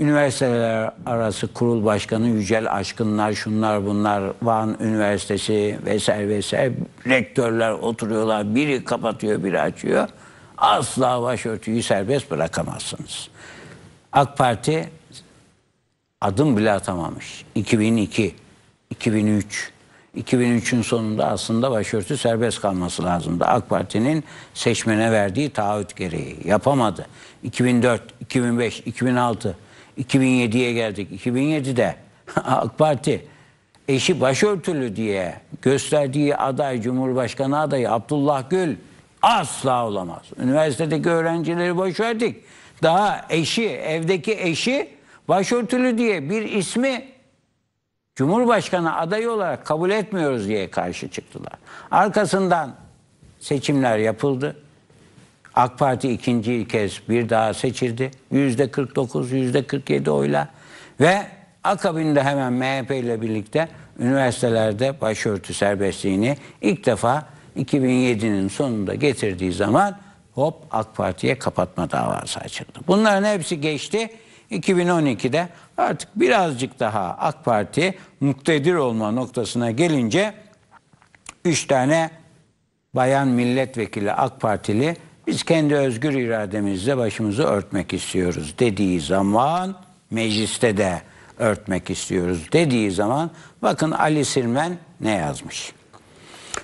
Üniversiteler arası kurul başkanı Yücel Aşkınlar, şunlar bunlar, Van Üniversitesi vesaire vesaire rektörler oturuyorlar. Biri kapatıyor, biri açıyor. Asla başörtüyü serbest bırakamazsınız. AK Parti adım bile atamamış. 2002, 2003. 2003'ün sonunda aslında başörtü serbest kalması lazımdı. AK Parti'nin seçmene verdiği taahhüt gereği yapamadı. 2004, 2005, 2006 2007'ye geldik. 2007'de AK Parti eşi başörtülü diye gösterdiği aday Cumhurbaşkanı adayı Abdullah Gül asla olamaz. Üniversitedeki öğrencileri boşverdik. Daha eşi, evdeki eşi başörtülü diye bir ismi Cumhurbaşkanı adayı olarak kabul etmiyoruz diye karşı çıktılar. Arkasından seçimler yapıldı. AK Parti ikinci kez bir daha seçildi. Yüzde 49, yüzde 47 oyla ve akabinde hemen MHP ile birlikte üniversitelerde başörtü serbestliğini ilk defa 2007'nin sonunda getirdiği zaman hop AK Parti'ye kapatma davası açıldı. Bunların hepsi geçti. 2012'de artık birazcık daha AK Parti muktedir olma noktasına gelince 3 tane bayan milletvekili AK Partili biz kendi özgür irademizle başımızı örtmek istiyoruz dediği zaman mecliste de örtmek istiyoruz dediği zaman bakın Ali Sirmen ne yazmış?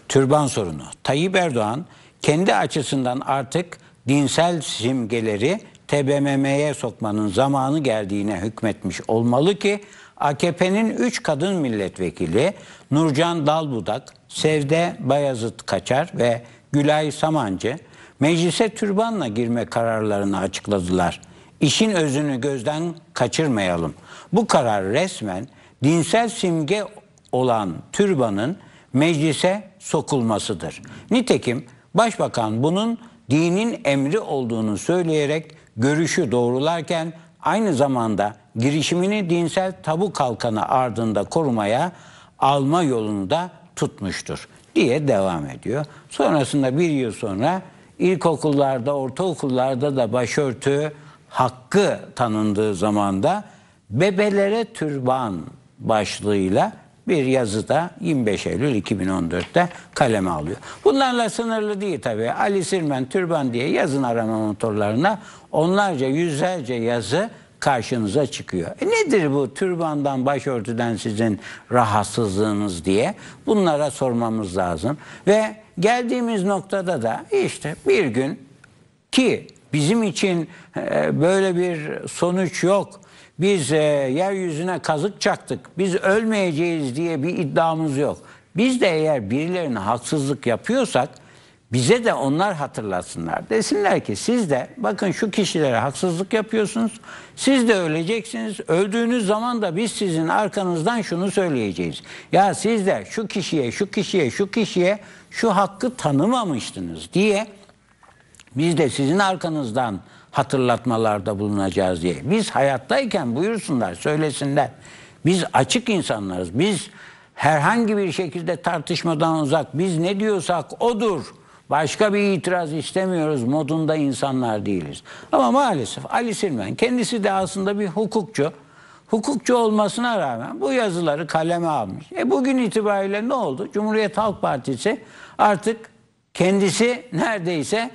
Türban sorunu. Tayyip Erdoğan kendi açısından artık dinsel simgeleri TBMM'ye sokmanın zamanı geldiğine hükmetmiş olmalı ki AKP'nin 3 kadın milletvekili Nurcan Dalbudak, Sevde Bayazıt Kaçar ve Gülay Samancı Meclise türbanla girme kararlarını açıkladılar. İşin özünü gözden kaçırmayalım. Bu karar resmen dinsel simge olan türbanın meclise sokulmasıdır. Nitekim başbakan bunun dinin emri olduğunu söyleyerek görüşü doğrularken aynı zamanda girişimini dinsel tabu kalkanı ardında korumaya alma yolunu da tutmuştur diye devam ediyor. Sonrasında bir yıl sonra ilkokullarda, ortaokullarda da başörtü hakkı tanındığı zamanda bebelere türban başlığıyla bir yazıda 25 Eylül 2014'te kaleme alıyor. Bunlarla sınırlı değil tabii. Ali Sirmen türban diye yazın arama motorlarına onlarca yüzlerce yazı karşınıza çıkıyor. E nedir bu türbandan, başörtüden sizin rahatsızlığınız diye bunlara sormamız lazım. Ve Geldiğimiz noktada da işte bir gün ki bizim için e, böyle bir sonuç yok. Biz e, yeryüzüne kazık çaktık. Biz ölmeyeceğiz diye bir iddiamız yok. Biz de eğer birilerine haksızlık yapıyorsak bize de onlar hatırlasınlar. Desinler ki siz de bakın şu kişilere haksızlık yapıyorsunuz. Siz de öleceksiniz. Öldüğünüz zaman da biz sizin arkanızdan şunu söyleyeceğiz. Ya siz de şu kişiye, şu kişiye, şu kişiye şu hakkı tanımamıştınız diye biz de sizin arkanızdan hatırlatmalarda bulunacağız diye. Biz hayattayken buyursunlar, söylesinler. Biz açık insanlarız. Biz herhangi bir şekilde tartışmadan uzak, biz ne diyorsak odur. Başka bir itiraz istemiyoruz modunda insanlar değiliz. Ama maalesef Ali Silmen kendisi de aslında bir hukukçu. Hukukçu olmasına rağmen bu yazıları kaleme almış. E bugün itibariyle ne oldu? Cumhuriyet Halk Partisi Artık kendisi neredeyse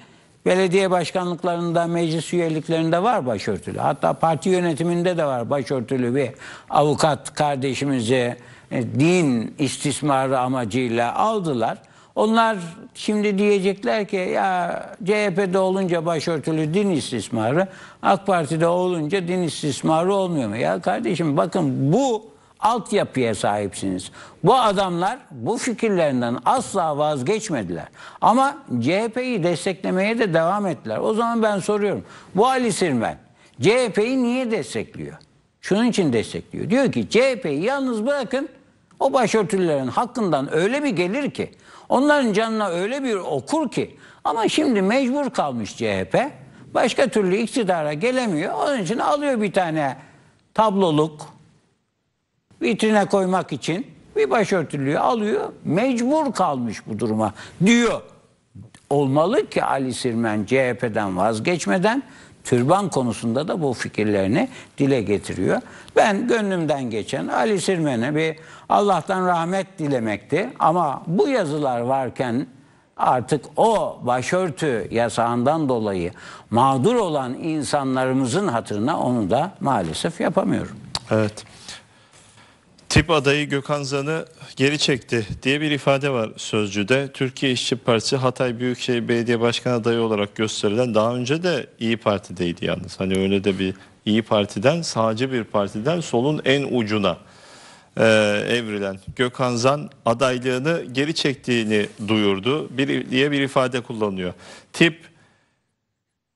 belediye başkanlıklarında, meclis üyeliklerinde var başörtülü. Hatta parti yönetiminde de var başörtülü bir avukat kardeşimizi e, din istismarı amacıyla aldılar. Onlar şimdi diyecekler ki ya CHP'de olunca başörtülü din istismarı, AK Parti'de olunca din istismarı olmuyor mu? Ya kardeşim bakın bu altyapıya sahipsiniz. Bu adamlar bu fikirlerinden asla vazgeçmediler. Ama CHP'yi desteklemeye de devam ettiler. O zaman ben soruyorum. Bu Ali Sirmen CHP'yi niye destekliyor? Şunun için destekliyor. Diyor ki CHP'yi yalnız bırakın o başörtülerin hakkından öyle bir gelir ki onların canına öyle bir okur ki ama şimdi mecbur kalmış CHP başka türlü iktidara gelemiyor. Onun için alıyor bir tane tabloluk vitrine koymak için bir başörtülüğü alıyor. Mecbur kalmış bu duruma diyor. Olmalı ki Ali Sirmen CHP'den vazgeçmeden türban konusunda da bu fikirlerini dile getiriyor. Ben gönlümden geçen Ali Sirmen'e bir Allah'tan rahmet dilemekti. Ama bu yazılar varken artık o başörtü yasağından dolayı mağdur olan insanlarımızın hatırına onu da maalesef yapamıyorum. Evet. Tip adayı Gökhan Zan'ı geri çekti diye bir ifade var Sözcü'de. Türkiye İşçi Partisi Hatay Büyükşehir Belediye Başkanı adayı olarak gösterilen daha önce de İyi Parti'deydi yalnız. Hani öyle de bir İyi Parti'den sağcı bir partiden solun en ucuna e, evrilen Gökhan Zan adaylığını geri çektiğini duyurdu bir, diye bir ifade kullanıyor. Tip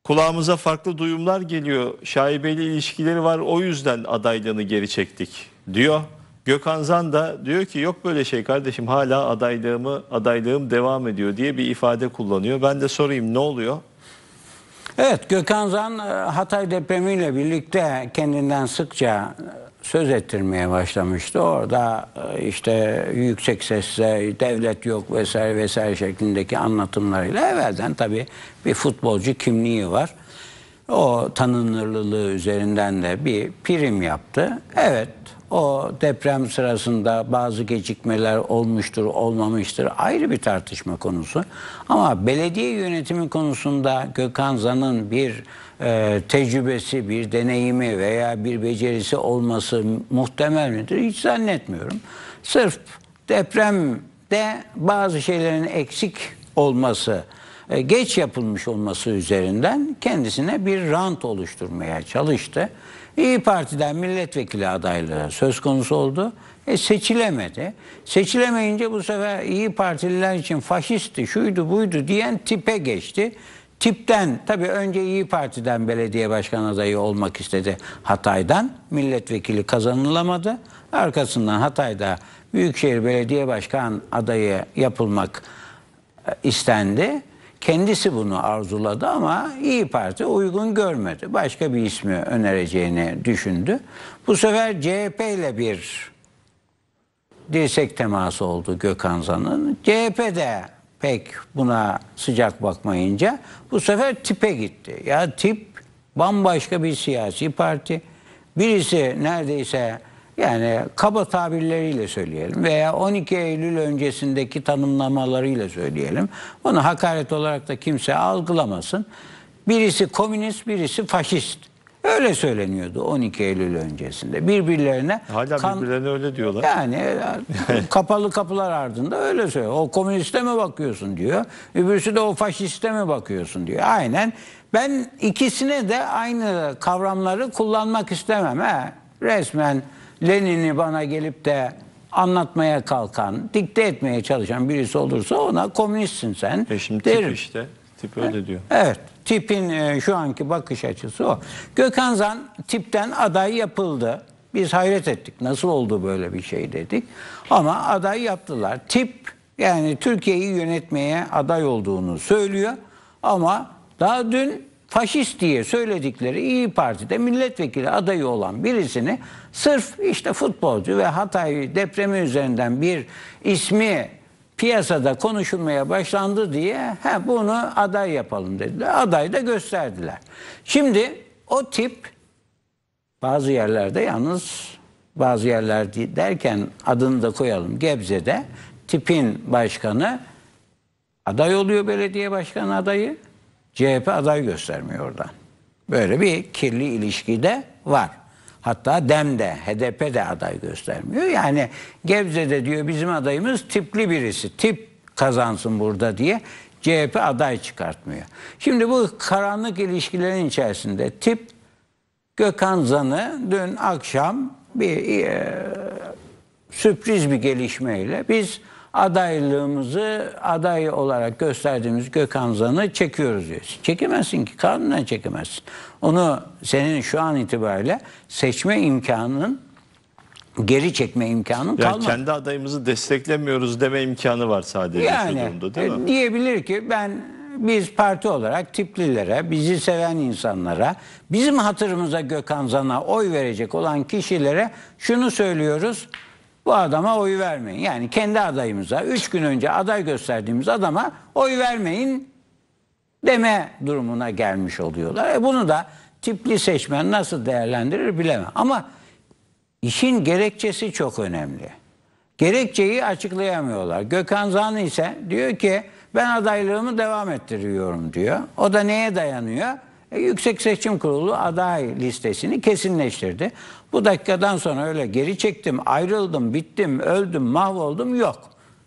kulağımıza farklı duyumlar geliyor şaibeli ilişkileri var o yüzden adaylığını geri çektik diyor. Gökhan Zan da diyor ki yok böyle şey kardeşim hala adaylığımı adaylığım devam ediyor diye bir ifade kullanıyor. Ben de sorayım ne oluyor? Evet Gökhan Zan e, Hatay depremiyle birlikte kendinden sıkça e, söz ettirmeye başlamıştı. Orada e, işte yüksek sesle devlet yok vesaire vesaire şeklindeki anlatımlarıyla evvelden tabii bir futbolcu kimliği var. O tanınırlılığı üzerinden de bir prim yaptı. Evet o deprem sırasında bazı gecikmeler olmuştur, olmamıştır ayrı bir tartışma konusu. Ama belediye yönetimi konusunda Gökhan Zan'ın bir e, tecrübesi, bir deneyimi veya bir becerisi olması muhtemel midir? Hiç zannetmiyorum. Sırf depremde bazı şeylerin eksik olması, e, geç yapılmış olması üzerinden kendisine bir rant oluşturmaya çalıştı. İyi Parti'den milletvekili adaylığı söz konusu oldu. E, seçilemedi. Seçilemeyince bu sefer İyi Partililer için faşisti, şuydu buydu diyen tipe geçti. Tipten tabii önce İyi Parti'den belediye başkan adayı olmak istedi Hatay'dan. Milletvekili kazanılamadı. Arkasından Hatay'da Büyükşehir Belediye Başkan adayı yapılmak e, istendi. Kendisi bunu arzuladı ama İyi Parti uygun görmedi. Başka bir ismi önereceğini düşündü. Bu sefer CHP ile bir dirsek teması oldu Gökhan Zan'ın. CHP de pek buna sıcak bakmayınca bu sefer tipe gitti. Ya tip bambaşka bir siyasi parti. Birisi neredeyse yani kaba tabirleriyle söyleyelim veya 12 Eylül öncesindeki tanımlamalarıyla söyleyelim. Bunu hakaret olarak da kimse algılamasın. Birisi komünist, birisi faşist. Öyle söyleniyordu 12 Eylül öncesinde. Birbirlerine Hala kan, birbirlerine öyle diyorlar. Yani e, kapalı kapılar ardında öyle söylüyor. O komüniste mi bakıyorsun diyor. Öbürsü de o faşiste mi bakıyorsun diyor. Aynen. Ben ikisine de aynı kavramları kullanmak istemem. He. Resmen Lenin'i bana gelip de anlatmaya kalkan, dikte etmeye çalışan birisi olursa ona komünistsin sen. E derim. tip işte. Tip öyle diyor. Evet. Tipin e, şu anki bakış açısı o. Gökhan Zan tipten aday yapıldı. Biz hayret ettik. Nasıl oldu böyle bir şey dedik. Ama aday yaptılar. Tip yani Türkiye'yi yönetmeye aday olduğunu söylüyor. Ama daha dün faşist diye söyledikleri İyi Parti'de milletvekili adayı olan birisini sırf işte futbolcu ve Hatay depremi üzerinden bir ismi piyasada konuşulmaya başlandı diye he, bunu aday yapalım dediler. Aday da gösterdiler. Şimdi o tip bazı yerlerde yalnız bazı yerlerde derken adını da koyalım Gebze'de tipin başkanı aday oluyor belediye başkanı adayı. CHP aday göstermiyor oradan. Böyle bir kirli ilişkide var. Hatta DEM de, HDP de aday göstermiyor. Yani Gebze'de diyor bizim adayımız tipli birisi. Tip kazansın burada diye CHP aday çıkartmıyor. Şimdi bu karanlık ilişkilerin içerisinde tip Gökhan Zan'ı dün akşam bir e, sürpriz bir gelişmeyle biz adaylığımızı aday olarak gösterdiğimiz Gökhan Zan'ı çekiyoruz diyor. Çekemezsin ki kanunla çekemezsin. Onu senin şu an itibariyle seçme imkanının geri çekme imkanın yani kalmadı. Kendi adayımızı desteklemiyoruz deme imkanı var sadece yani, şu durumda değil e, mi? Diyebilir ki ben biz parti olarak tiplilere, bizi seven insanlara, bizim hatırımıza Gökhan Zan'a oy verecek olan kişilere şunu söylüyoruz bu adama oy vermeyin. Yani kendi adayımıza 3 gün önce aday gösterdiğimiz adama oy vermeyin deme durumuna gelmiş oluyorlar. E bunu da tipli seçmen nasıl değerlendirir bilemem. Ama işin gerekçesi çok önemli. Gerekçeyi açıklayamıyorlar. Gökhan Zan ise diyor ki ben adaylığımı devam ettiriyorum diyor. O da neye dayanıyor? E, Yüksek Seçim Kurulu aday listesini kesinleştirdi. Bu dakikadan sonra öyle geri çektim, ayrıldım, bittim, öldüm, mahvoldum yok.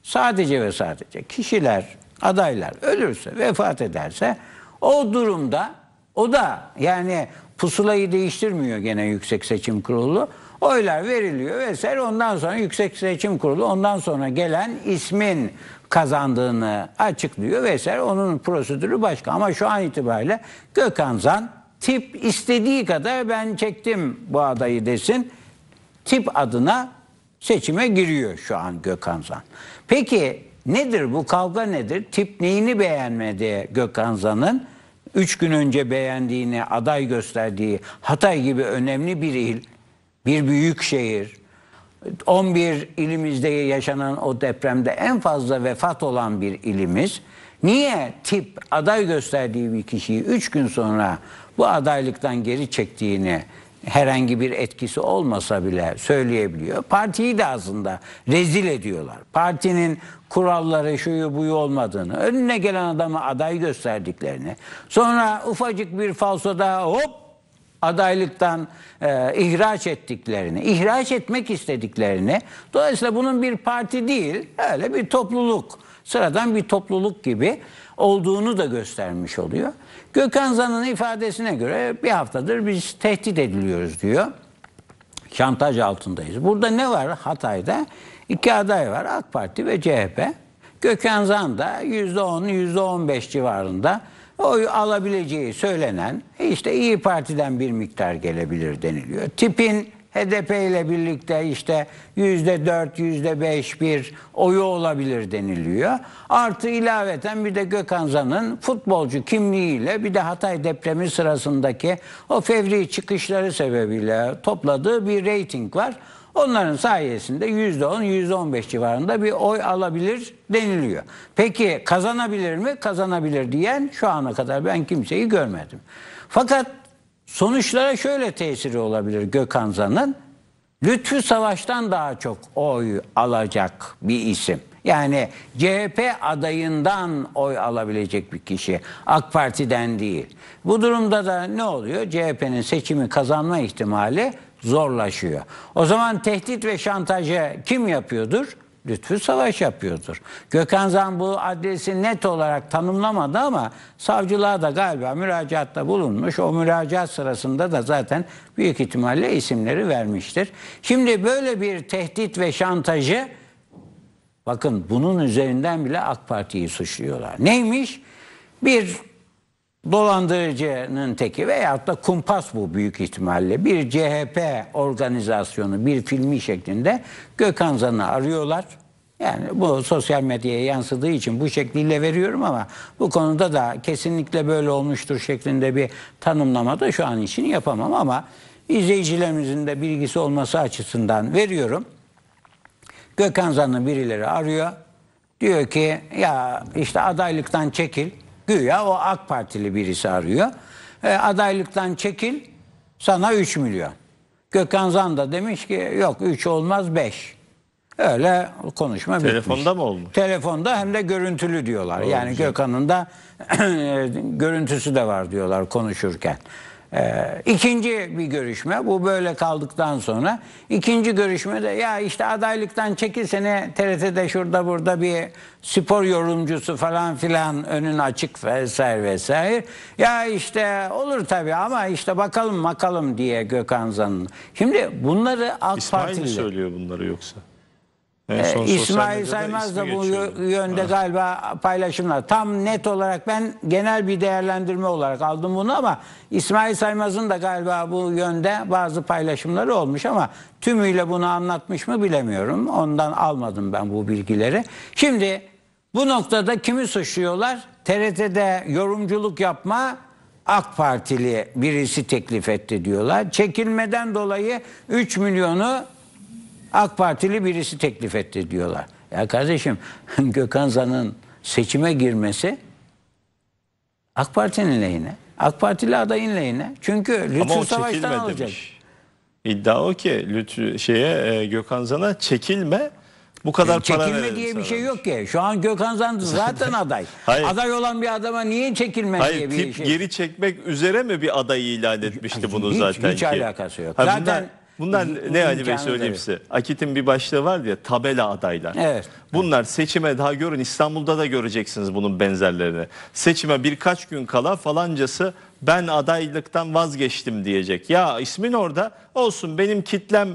Sadece ve sadece kişiler, adaylar ölürse, vefat ederse o durumda o da yani pusulayı değiştirmiyor gene Yüksek Seçim Kurulu. Oylar veriliyor vesaire ondan sonra Yüksek Seçim Kurulu ondan sonra gelen ismin kazandığını açıklıyor vesaire. Onun prosedürü başka ama şu an itibariyle Gökhan Zan Tip istediği kadar ben çektim bu adayı desin. Tip adına seçime giriyor şu an Gökhan Zan. Peki nedir bu kavga nedir? Tip neyini beğenmedi Gökhan Zan'ın? Üç gün önce beğendiğini, aday gösterdiği Hatay gibi önemli bir il, bir büyük şehir, 11 ilimizde yaşanan o depremde en fazla vefat olan bir ilimiz. Niye tip aday gösterdiği bir kişiyi üç gün sonra bu adaylıktan geri çektiğini herhangi bir etkisi olmasa bile söyleyebiliyor. Partiyi de aslında rezil ediyorlar. Partinin kuralları şuyu buyu olmadığını, önüne gelen adamı aday gösterdiklerini, sonra ufacık bir falsoda hop adaylıktan e, ihraç ettiklerini, ihraç etmek istediklerini. Dolayısıyla bunun bir parti değil, öyle bir topluluk, sıradan bir topluluk gibi olduğunu da göstermiş oluyor. Gökhan Zan'ın ifadesine göre bir haftadır biz tehdit ediliyoruz diyor. Şantaj altındayız. Burada ne var Hatay'da? İki aday var AK Parti ve CHP. Gökhan Zan da %10, %15 civarında oy alabileceği söylenen işte İyi Parti'den bir miktar gelebilir deniliyor. Tipin HDP ile birlikte işte yüzde dört, yüzde beş bir oyu olabilir deniliyor. Artı ilaveten bir de Gökhan Zan'ın futbolcu kimliğiyle bir de Hatay depremi sırasındaki o fevri çıkışları sebebiyle topladığı bir reyting var. Onların sayesinde yüzde yüzde on on beş civarında bir oy alabilir deniliyor. Peki kazanabilir mi? Kazanabilir diyen şu ana kadar ben kimseyi görmedim. Fakat Sonuçlara şöyle tesiri olabilir Gökhan Zanın Lütfü Savaş'tan daha çok oy alacak bir isim. Yani CHP adayından oy alabilecek bir kişi. AK Parti'den değil. Bu durumda da ne oluyor? CHP'nin seçimi kazanma ihtimali zorlaşıyor. O zaman tehdit ve şantajı kim yapıyordur? Lütfü Savaş yapıyordur. Gökhan Zan bu adresi net olarak tanımlamadı ama savcılığa da galiba müracaatta bulunmuş. O müracaat sırasında da zaten büyük ihtimalle isimleri vermiştir. Şimdi böyle bir tehdit ve şantajı bakın bunun üzerinden bile AK Parti'yi suçluyorlar. Neymiş? Bir dolandırıcının teki veyahut da kumpas bu büyük ihtimalle. Bir CHP organizasyonu bir filmi şeklinde Gökhan Zan'ı arıyorlar. Yani bu sosyal medyaya yansıdığı için bu şekliyle veriyorum ama bu konuda da kesinlikle böyle olmuştur şeklinde bir tanımlama da şu an için yapamam ama izleyicilerimizin de bilgisi olması açısından veriyorum. Gökhan Zan'ı birileri arıyor. Diyor ki ya işte adaylıktan çekil. Güya o AK Partili birisi arıyor. E, adaylıktan çekil sana 3 milyon. Gökhan Zan da demiş ki yok 3 olmaz 5. Öyle konuşma Telefonda mı olmuş? Telefonda hem de görüntülü diyorlar. Olmuş. Yani Gökhan'ın da görüntüsü de var diyorlar konuşurken. Ee, ikinci bir görüşme bu böyle kaldıktan sonra ikinci görüşmede ya işte adaylıktan çekilsene TRT'de şurada burada bir spor yorumcusu falan filan önün açık vesaire vesaire. Ya işte olur tabii ama işte bakalım bakalım diye Gökhan Zan'ın. Şimdi bunları AK İsmail Partili... mi söylüyor bunları yoksa? Ee, İsmail Saymaz da bu yönde ha. galiba paylaşımlar. Tam net olarak ben genel bir değerlendirme olarak aldım bunu ama İsmail Saymaz'ın da galiba bu yönde bazı paylaşımları olmuş ama tümüyle bunu anlatmış mı bilemiyorum. Ondan almadım ben bu bilgileri. Şimdi bu noktada kimi suçluyorlar? TRT'de yorumculuk yapma AK Partili birisi teklif etti diyorlar. Çekilmeden dolayı 3 milyonu AK Partili birisi teklif etti diyorlar. Ya kardeşim Gökhan Zan'ın seçime girmesi AK Parti'nin lehine. AK Partili adayın lehine. Çünkü Lütfü Savaş'tan alacak. Demiş. İddia o ki Lütfü şeye e, Gökhan Zan'a çekilme bu kadar yani çekilme para Çekilme diye bir şey yok ki. Şu an Gökhan Zan zaten aday. Hayır. Aday olan bir adama niye çekilme Hayır, diye bir tip şey. geri çekmek üzere mi bir adayı ilan etmişti hiç, bunu hiç, zaten hiç ki? Hiç alakası yok. Ha, zaten bunlar... Bunlar Bunun ne Ali Bey söyleyeyim size. Akit'in bir başlığı var ya tabela adaylar. Evet. Bunlar seçime daha görün İstanbul'da da göreceksiniz bunun benzerlerini. Seçime birkaç gün kala falancası ben adaylıktan vazgeçtim diyecek. Ya ismin orada olsun benim kitlem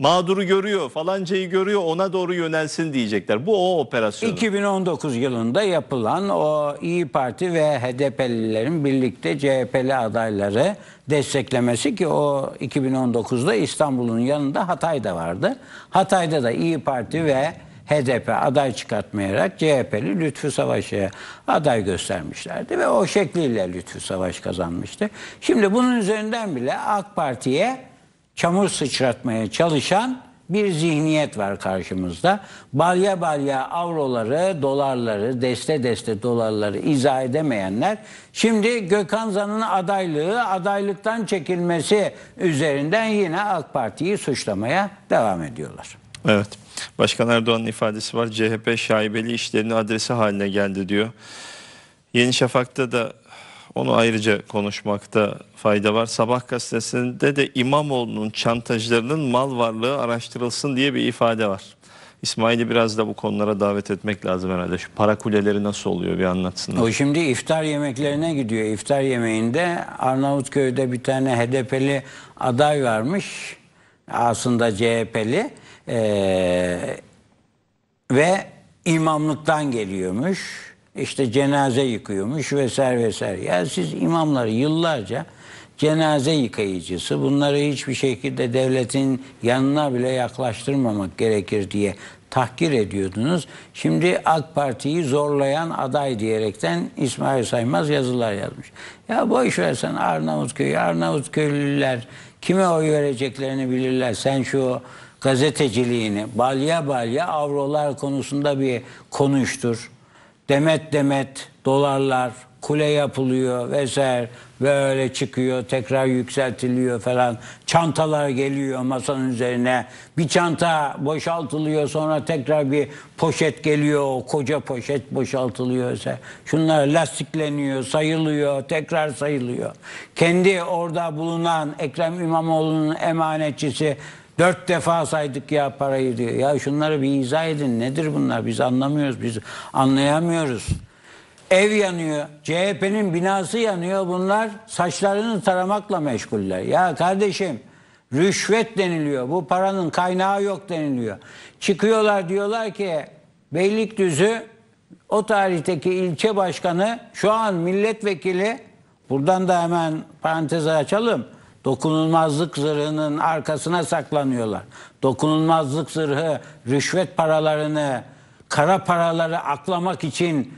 mağduru görüyor, falancayı görüyor ona doğru yönelsin diyecekler. Bu o operasyon. 2019 yılında yapılan o İyi Parti ve HDP'lilerin birlikte CHP'li adayları desteklemesi ki o 2019'da İstanbul'un yanında Hatay'da vardı. Hatay'da da İyi Parti ve HDP aday çıkartmayarak CHP'li Lütfü Savaş'a aday göstermişlerdi ve o şekliyle Lütfü Savaş kazanmıştı. Şimdi bunun üzerinden bile AK Parti'ye çamur sıçratmaya çalışan bir zihniyet var karşımızda. Balya balya avroları, dolarları, deste deste dolarları izah edemeyenler şimdi Gökhan Zan'ın adaylığı, adaylıktan çekilmesi üzerinden yine AK Parti'yi suçlamaya devam ediyorlar. Evet. Başkan Erdoğan'ın ifadesi var. CHP şaibeli işlerini adresi haline geldi diyor. Yeni Şafak'ta da onu ayrıca konuşmakta fayda var. Sabah gazetesinde de İmamoğlu'nun çantajlarının mal varlığı araştırılsın diye bir ifade var. İsmail'i biraz da bu konulara davet etmek lazım herhalde. Şu para kuleleri nasıl oluyor bir anlatsınlar. O şimdi iftar yemeklerine gidiyor. İftar yemeğinde Arnavutköy'de bir tane HDP'li aday varmış. Aslında CHP'li. Ee, ve imamlıktan geliyormuş işte cenaze yıkıyormuş vesaire vesaire. Yani siz imamları yıllarca cenaze yıkayıcısı bunları hiçbir şekilde devletin yanına bile yaklaştırmamak gerekir diye tahkir ediyordunuz. Şimdi AK Parti'yi zorlayan aday diyerekten İsmail Saymaz yazılar yazmış. Ya boş versen Arnavutköy, Arnavutköylüler kime oy vereceklerini bilirler. Sen şu gazeteciliğini balya balya avrolar konusunda bir konuştur demet demet dolarlar kule yapılıyor vesaire böyle çıkıyor tekrar yükseltiliyor falan çantalar geliyor masanın üzerine bir çanta boşaltılıyor sonra tekrar bir poşet geliyor o koca poşet boşaltılıyor şunlar lastikleniyor sayılıyor tekrar sayılıyor kendi orada bulunan Ekrem İmamoğlu'nun emanetçisi Dört defa saydık ya parayı diyor. Ya şunları bir izah edin. Nedir bunlar? Biz anlamıyoruz. Biz anlayamıyoruz. Ev yanıyor. CHP'nin binası yanıyor. Bunlar saçlarını taramakla meşguller. Ya kardeşim rüşvet deniliyor. Bu paranın kaynağı yok deniliyor. Çıkıyorlar diyorlar ki Beylikdüzü o tarihteki ilçe başkanı şu an milletvekili buradan da hemen parantez açalım. Dokunulmazlık zırhının arkasına saklanıyorlar. Dokunulmazlık zırhı rüşvet paralarını, kara paraları aklamak için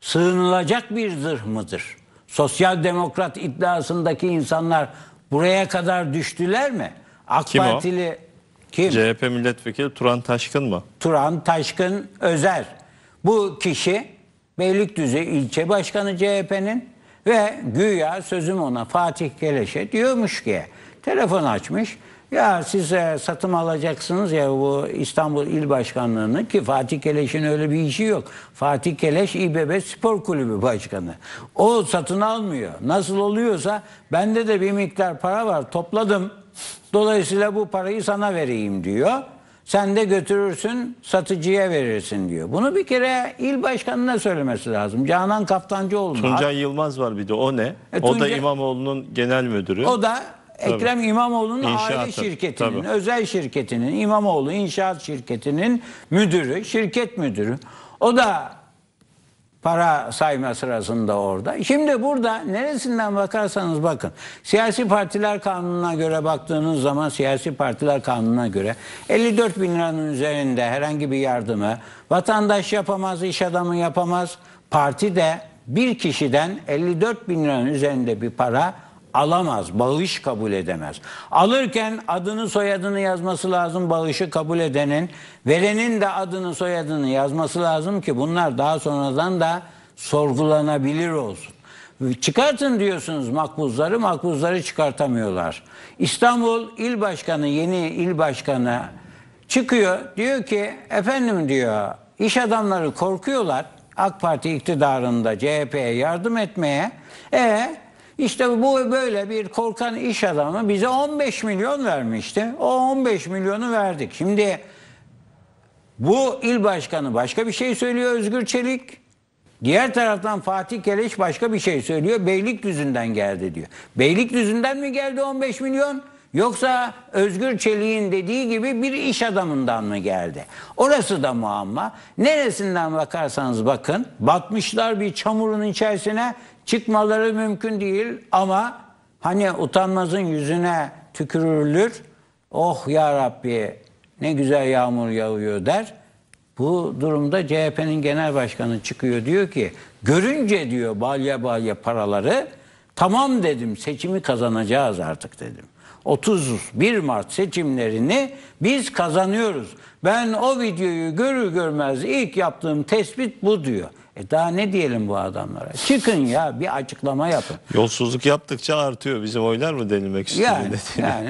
sığınılacak bir zırh mıdır? Sosyal demokrat iddiasındaki insanlar buraya kadar düştüler mi? AK kim Partili o? kim? CHP milletvekili Turan Taşkın mı? Turan Taşkın Özer. Bu kişi Beylikdüzü ilçe başkanı CHP'nin ve güya sözüm ona Fatih Keleş'e diyormuş ki telefon açmış. Ya siz e, satın alacaksınız ya bu İstanbul İl Başkanlığı'nı ki Fatih Keleş'in öyle bir işi yok. Fatih Keleş İBB Spor Kulübü Başkanı. O satın almıyor. Nasıl oluyorsa bende de bir miktar para var topladım. Dolayısıyla bu parayı sana vereyim diyor. Sen de götürürsün satıcıya verirsin diyor. Bunu bir kere il başkanına söylemesi lazım. Canan Kaftancıoğlu'na. Tuncay Yılmaz var bir de o ne? E, Tunca... O da İmamoğlu'nun genel müdürü. O da Ekrem İmamoğlu'nun aile şirketinin, Tabii. özel şirketinin, İmamoğlu İnşaat Şirketi'nin müdürü, şirket müdürü. O da para sayma sırasında orada. Şimdi burada neresinden bakarsanız bakın. Siyasi partiler kanununa göre baktığınız zaman siyasi partiler kanununa göre 54 bin liranın üzerinde herhangi bir yardımı vatandaş yapamaz, iş adamı yapamaz. Parti de bir kişiden 54 bin liranın üzerinde bir para alamaz. Bağış kabul edemez. Alırken adını soyadını yazması lazım bağışı kabul edenin. Verenin de adını soyadını yazması lazım ki bunlar daha sonradan da sorgulanabilir olsun. Çıkartın diyorsunuz makbuzları, makbuzları çıkartamıyorlar. İstanbul İl Başkanı, yeni il başkanı çıkıyor. Diyor ki efendim diyor iş adamları korkuyorlar. AK Parti iktidarında CHP'ye yardım etmeye. E işte bu böyle bir korkan iş adamı bize 15 milyon vermişti. O 15 milyonu verdik. Şimdi bu il başkanı başka bir şey söylüyor Özgür Çelik. Diğer taraftan Fatih Keleş başka bir şey söylüyor. Beylikdüzü'nden geldi diyor. Beylikdüzü'nden mi geldi 15 milyon? Yoksa Özgür Çelik'in dediği gibi bir iş adamından mı geldi? Orası da muamma. Neresinden bakarsanız bakın batmışlar bir çamurun içerisine Çıkmaları mümkün değil ama hani utanmazın yüzüne tükürülür. Oh ya Rabbi ne güzel yağmur yağıyor der. Bu durumda CHP'nin genel başkanı çıkıyor diyor ki görünce diyor balya balya paraları tamam dedim seçimi kazanacağız artık dedim. 31 Mart seçimlerini biz kazanıyoruz. Ben o videoyu görür görmez ilk yaptığım tespit bu diyor. E daha ne diyelim bu adamlara? Çıkın ya bir açıklama yapın. Yolsuzluk yaptıkça artıyor bizim oylar mı denilmek istiyor? Yani,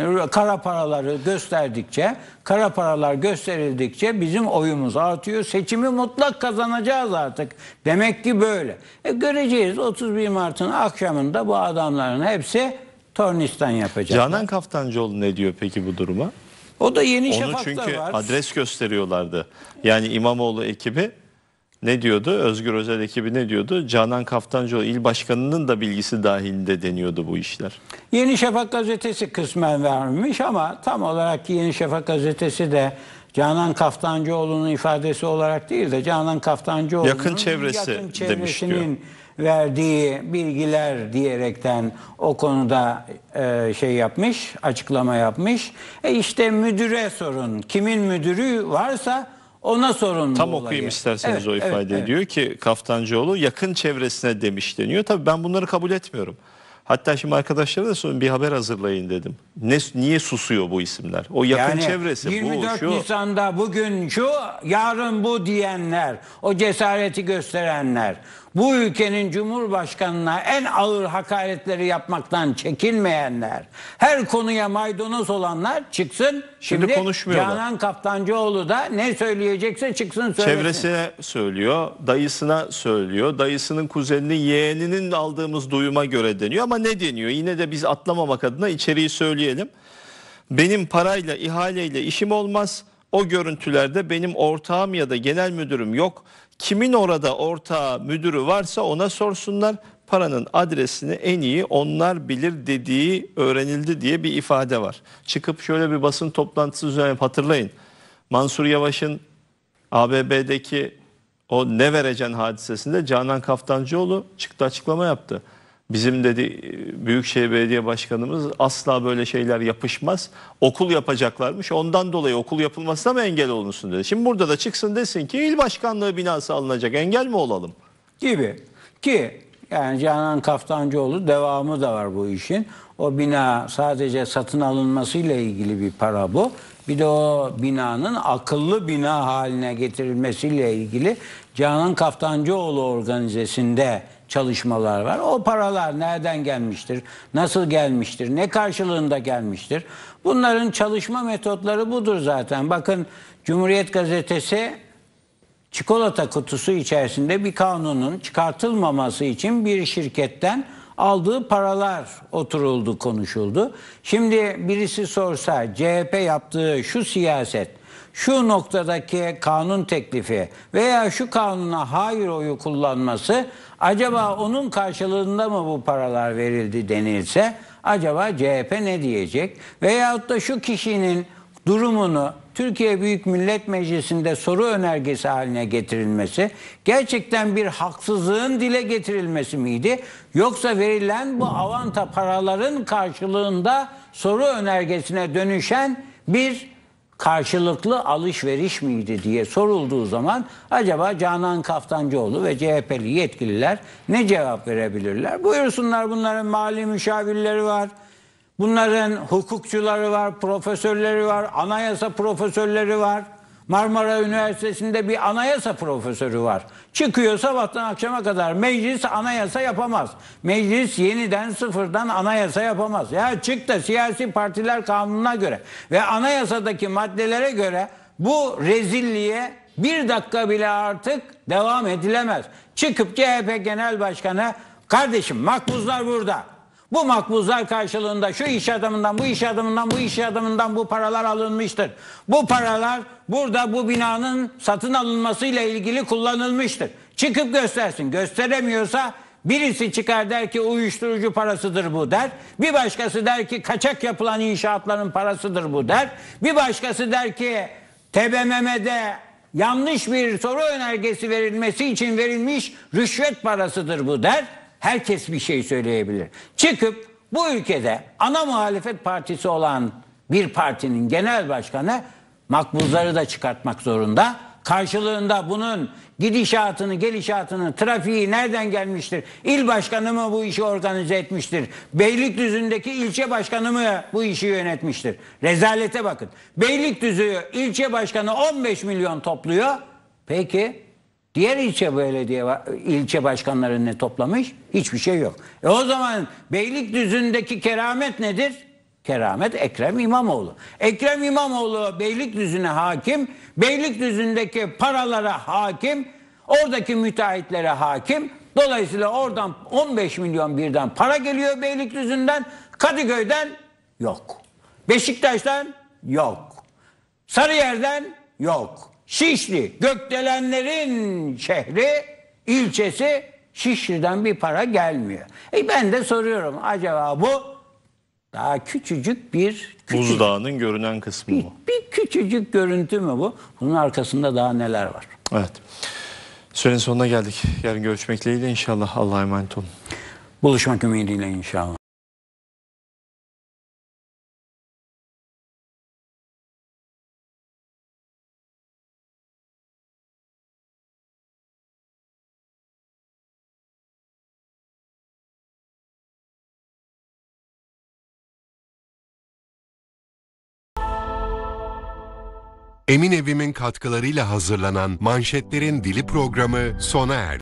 yani kara paraları gösterdikçe, kara paralar gösterildikçe bizim oyumuz artıyor. Seçimi mutlak kazanacağız artık. Demek ki böyle. E göreceğiz 31 Mart'ın akşamında bu adamların hepsi tornistan yapacak. Canan Kaftancıoğlu ne diyor peki bu duruma? O da yeni şafakta var. Onu çünkü adres gösteriyorlardı. Yani İmamoğlu ekibi ne diyordu? Özgür Özel ekibi ne diyordu? Canan Kaftancıoğlu il başkanının da bilgisi dahilinde deniyordu bu işler. Yeni Şafak gazetesi kısmen vermiş ama tam olarak Yeni Şafak gazetesi de Canan Kaftancıoğlu'nun ifadesi olarak değil de Canan Kaftancıoğlu'nun yakın, çevresi yakın çevresinin verdiği bilgiler diyerekten o konuda e, şey yapmış, açıklama yapmış. E işte müdüre sorun. Kimin müdürü varsa ona sorumlu Tam olayı. okuyayım isterseniz evet, o ifade evet, diyor ki Kaftancıoğlu yakın çevresine demiş deniyor. Tabii ben bunları kabul etmiyorum. Hatta şimdi arkadaşlara da sorun bir haber hazırlayın dedim. Ne, niye susuyor bu isimler? O yakın yani, çevresi 24 bu. 24 Nisan'da bugün şu yarın bu diyenler o cesareti gösterenler bu ülkenin Cumhurbaşkanına en ağır hakaretleri yapmaktan çekinmeyenler, her konuya maydanoz olanlar çıksın. Şimdi, Şimdi konuşmuyorlar. Canan Kaftancıoğlu da ne söyleyecekse çıksın söylesin. Çevresine söylüyor, dayısına söylüyor. Dayısının kuzeninin yeğeninin aldığımız duyuma göre deniyor ama ne deniyor? Yine de biz atlamamak adına içeriği söyleyelim. Benim parayla, ihaleyle işim olmaz. O görüntülerde benim ortağım ya da genel müdürüm yok Kimin orada ortağı, müdürü varsa ona sorsunlar. Paranın adresini en iyi onlar bilir dediği öğrenildi diye bir ifade var. Çıkıp şöyle bir basın toplantısı düzenleyip hatırlayın. Mansur Yavaş'ın ABB'deki o ne vereceğin hadisesinde Canan Kaftancıoğlu çıktı açıklama yaptı. Bizim dedi Büyükşehir Belediye Başkanımız asla böyle şeyler yapışmaz. Okul yapacaklarmış. Ondan dolayı okul yapılmasına mı engel olunsun dedi. Şimdi burada da çıksın desin ki il başkanlığı binası alınacak. Engel mi olalım? Gibi. Ki yani Canan Kaftancıoğlu devamı da var bu işin. O bina sadece satın alınmasıyla ilgili bir para bu. Bir de o binanın akıllı bina haline getirilmesiyle ilgili Canan Kaftancıoğlu organizesinde çalışmalar var. O paralar nereden gelmiştir? Nasıl gelmiştir? Ne karşılığında gelmiştir? Bunların çalışma metotları budur zaten. Bakın Cumhuriyet Gazetesi çikolata kutusu içerisinde bir kanunun çıkartılmaması için bir şirketten aldığı paralar oturuldu, konuşuldu. Şimdi birisi sorsa CHP yaptığı şu siyaset şu noktadaki kanun teklifi veya şu kanuna hayır oyu kullanması acaba onun karşılığında mı bu paralar verildi denilse acaba CHP ne diyecek? Veyahut da şu kişinin durumunu Türkiye Büyük Millet Meclisi'nde soru önergesi haline getirilmesi gerçekten bir haksızlığın dile getirilmesi miydi? Yoksa verilen bu avanta paraların karşılığında soru önergesine dönüşen bir karşılıklı alışveriş miydi diye sorulduğu zaman acaba Canan Kaftancıoğlu ve CHP'li yetkililer ne cevap verebilirler? Buyursunlar bunların mali müşavirleri var. Bunların hukukçuları var, profesörleri var, anayasa profesörleri var. Marmara Üniversitesi'nde bir anayasa profesörü var. Çıkıyor sabahtan akşama kadar meclis anayasa yapamaz. Meclis yeniden sıfırdan anayasa yapamaz. Ya çık da siyasi partiler kanununa göre ve anayasadaki maddelere göre bu rezilliğe bir dakika bile artık devam edilemez. Çıkıp CHP Genel Başkanı kardeşim makbuzlar burada. Bu makbuzlar karşılığında şu iş adamından, bu iş adamından, bu iş adamından bu paralar alınmıştır. Bu paralar burada bu binanın satın alınmasıyla ilgili kullanılmıştır. Çıkıp göstersin. Gösteremiyorsa birisi çıkar der ki uyuşturucu parasıdır bu der. Bir başkası der ki kaçak yapılan inşaatların parasıdır bu der. Bir başkası der ki TBMM'de yanlış bir soru önergesi verilmesi için verilmiş rüşvet parasıdır bu der herkes bir şey söyleyebilir. Çıkıp bu ülkede ana muhalefet partisi olan bir partinin genel başkanı makbuzları da çıkartmak zorunda. Karşılığında bunun gidişatını, gelişatını, trafiği nereden gelmiştir? İl başkanı mı bu işi organize etmiştir? Beylikdüzü'ndeki ilçe başkanı mı bu işi yönetmiştir? Rezalete bakın. Beylikdüzü ilçe başkanı 15 milyon topluyor. Peki Diğer ilçe belediye ilçe başkanlarını toplamış? Hiçbir şey yok. E o zaman Beylikdüzü'ndeki keramet nedir? Keramet Ekrem İmamoğlu. Ekrem İmamoğlu Beylikdüzü'ne hakim, Beylikdüzü'ndeki paralara hakim, oradaki müteahhitlere hakim. Dolayısıyla oradan 15 milyon birden para geliyor Beylikdüzü'nden, Kadıköy'den yok. Beşiktaş'tan yok. Sarıyer'den yok. Şişli gökdelenlerin şehri ilçesi Şişli'den bir para gelmiyor. E ben de soruyorum acaba bu daha küçücük bir küçücük, buzdağının görünen kısmı bir, mı? Bir küçücük görüntü mü bu? Bunun arkasında daha neler var? Evet. Sürenin sonuna geldik. Yarın görüşmek dileğiyle inşallah. Allah'a emanet olun. Buluşmak ümidiyle inşallah. Emin Evim'in katkılarıyla hazırlanan manşetlerin dili programı sona erdi.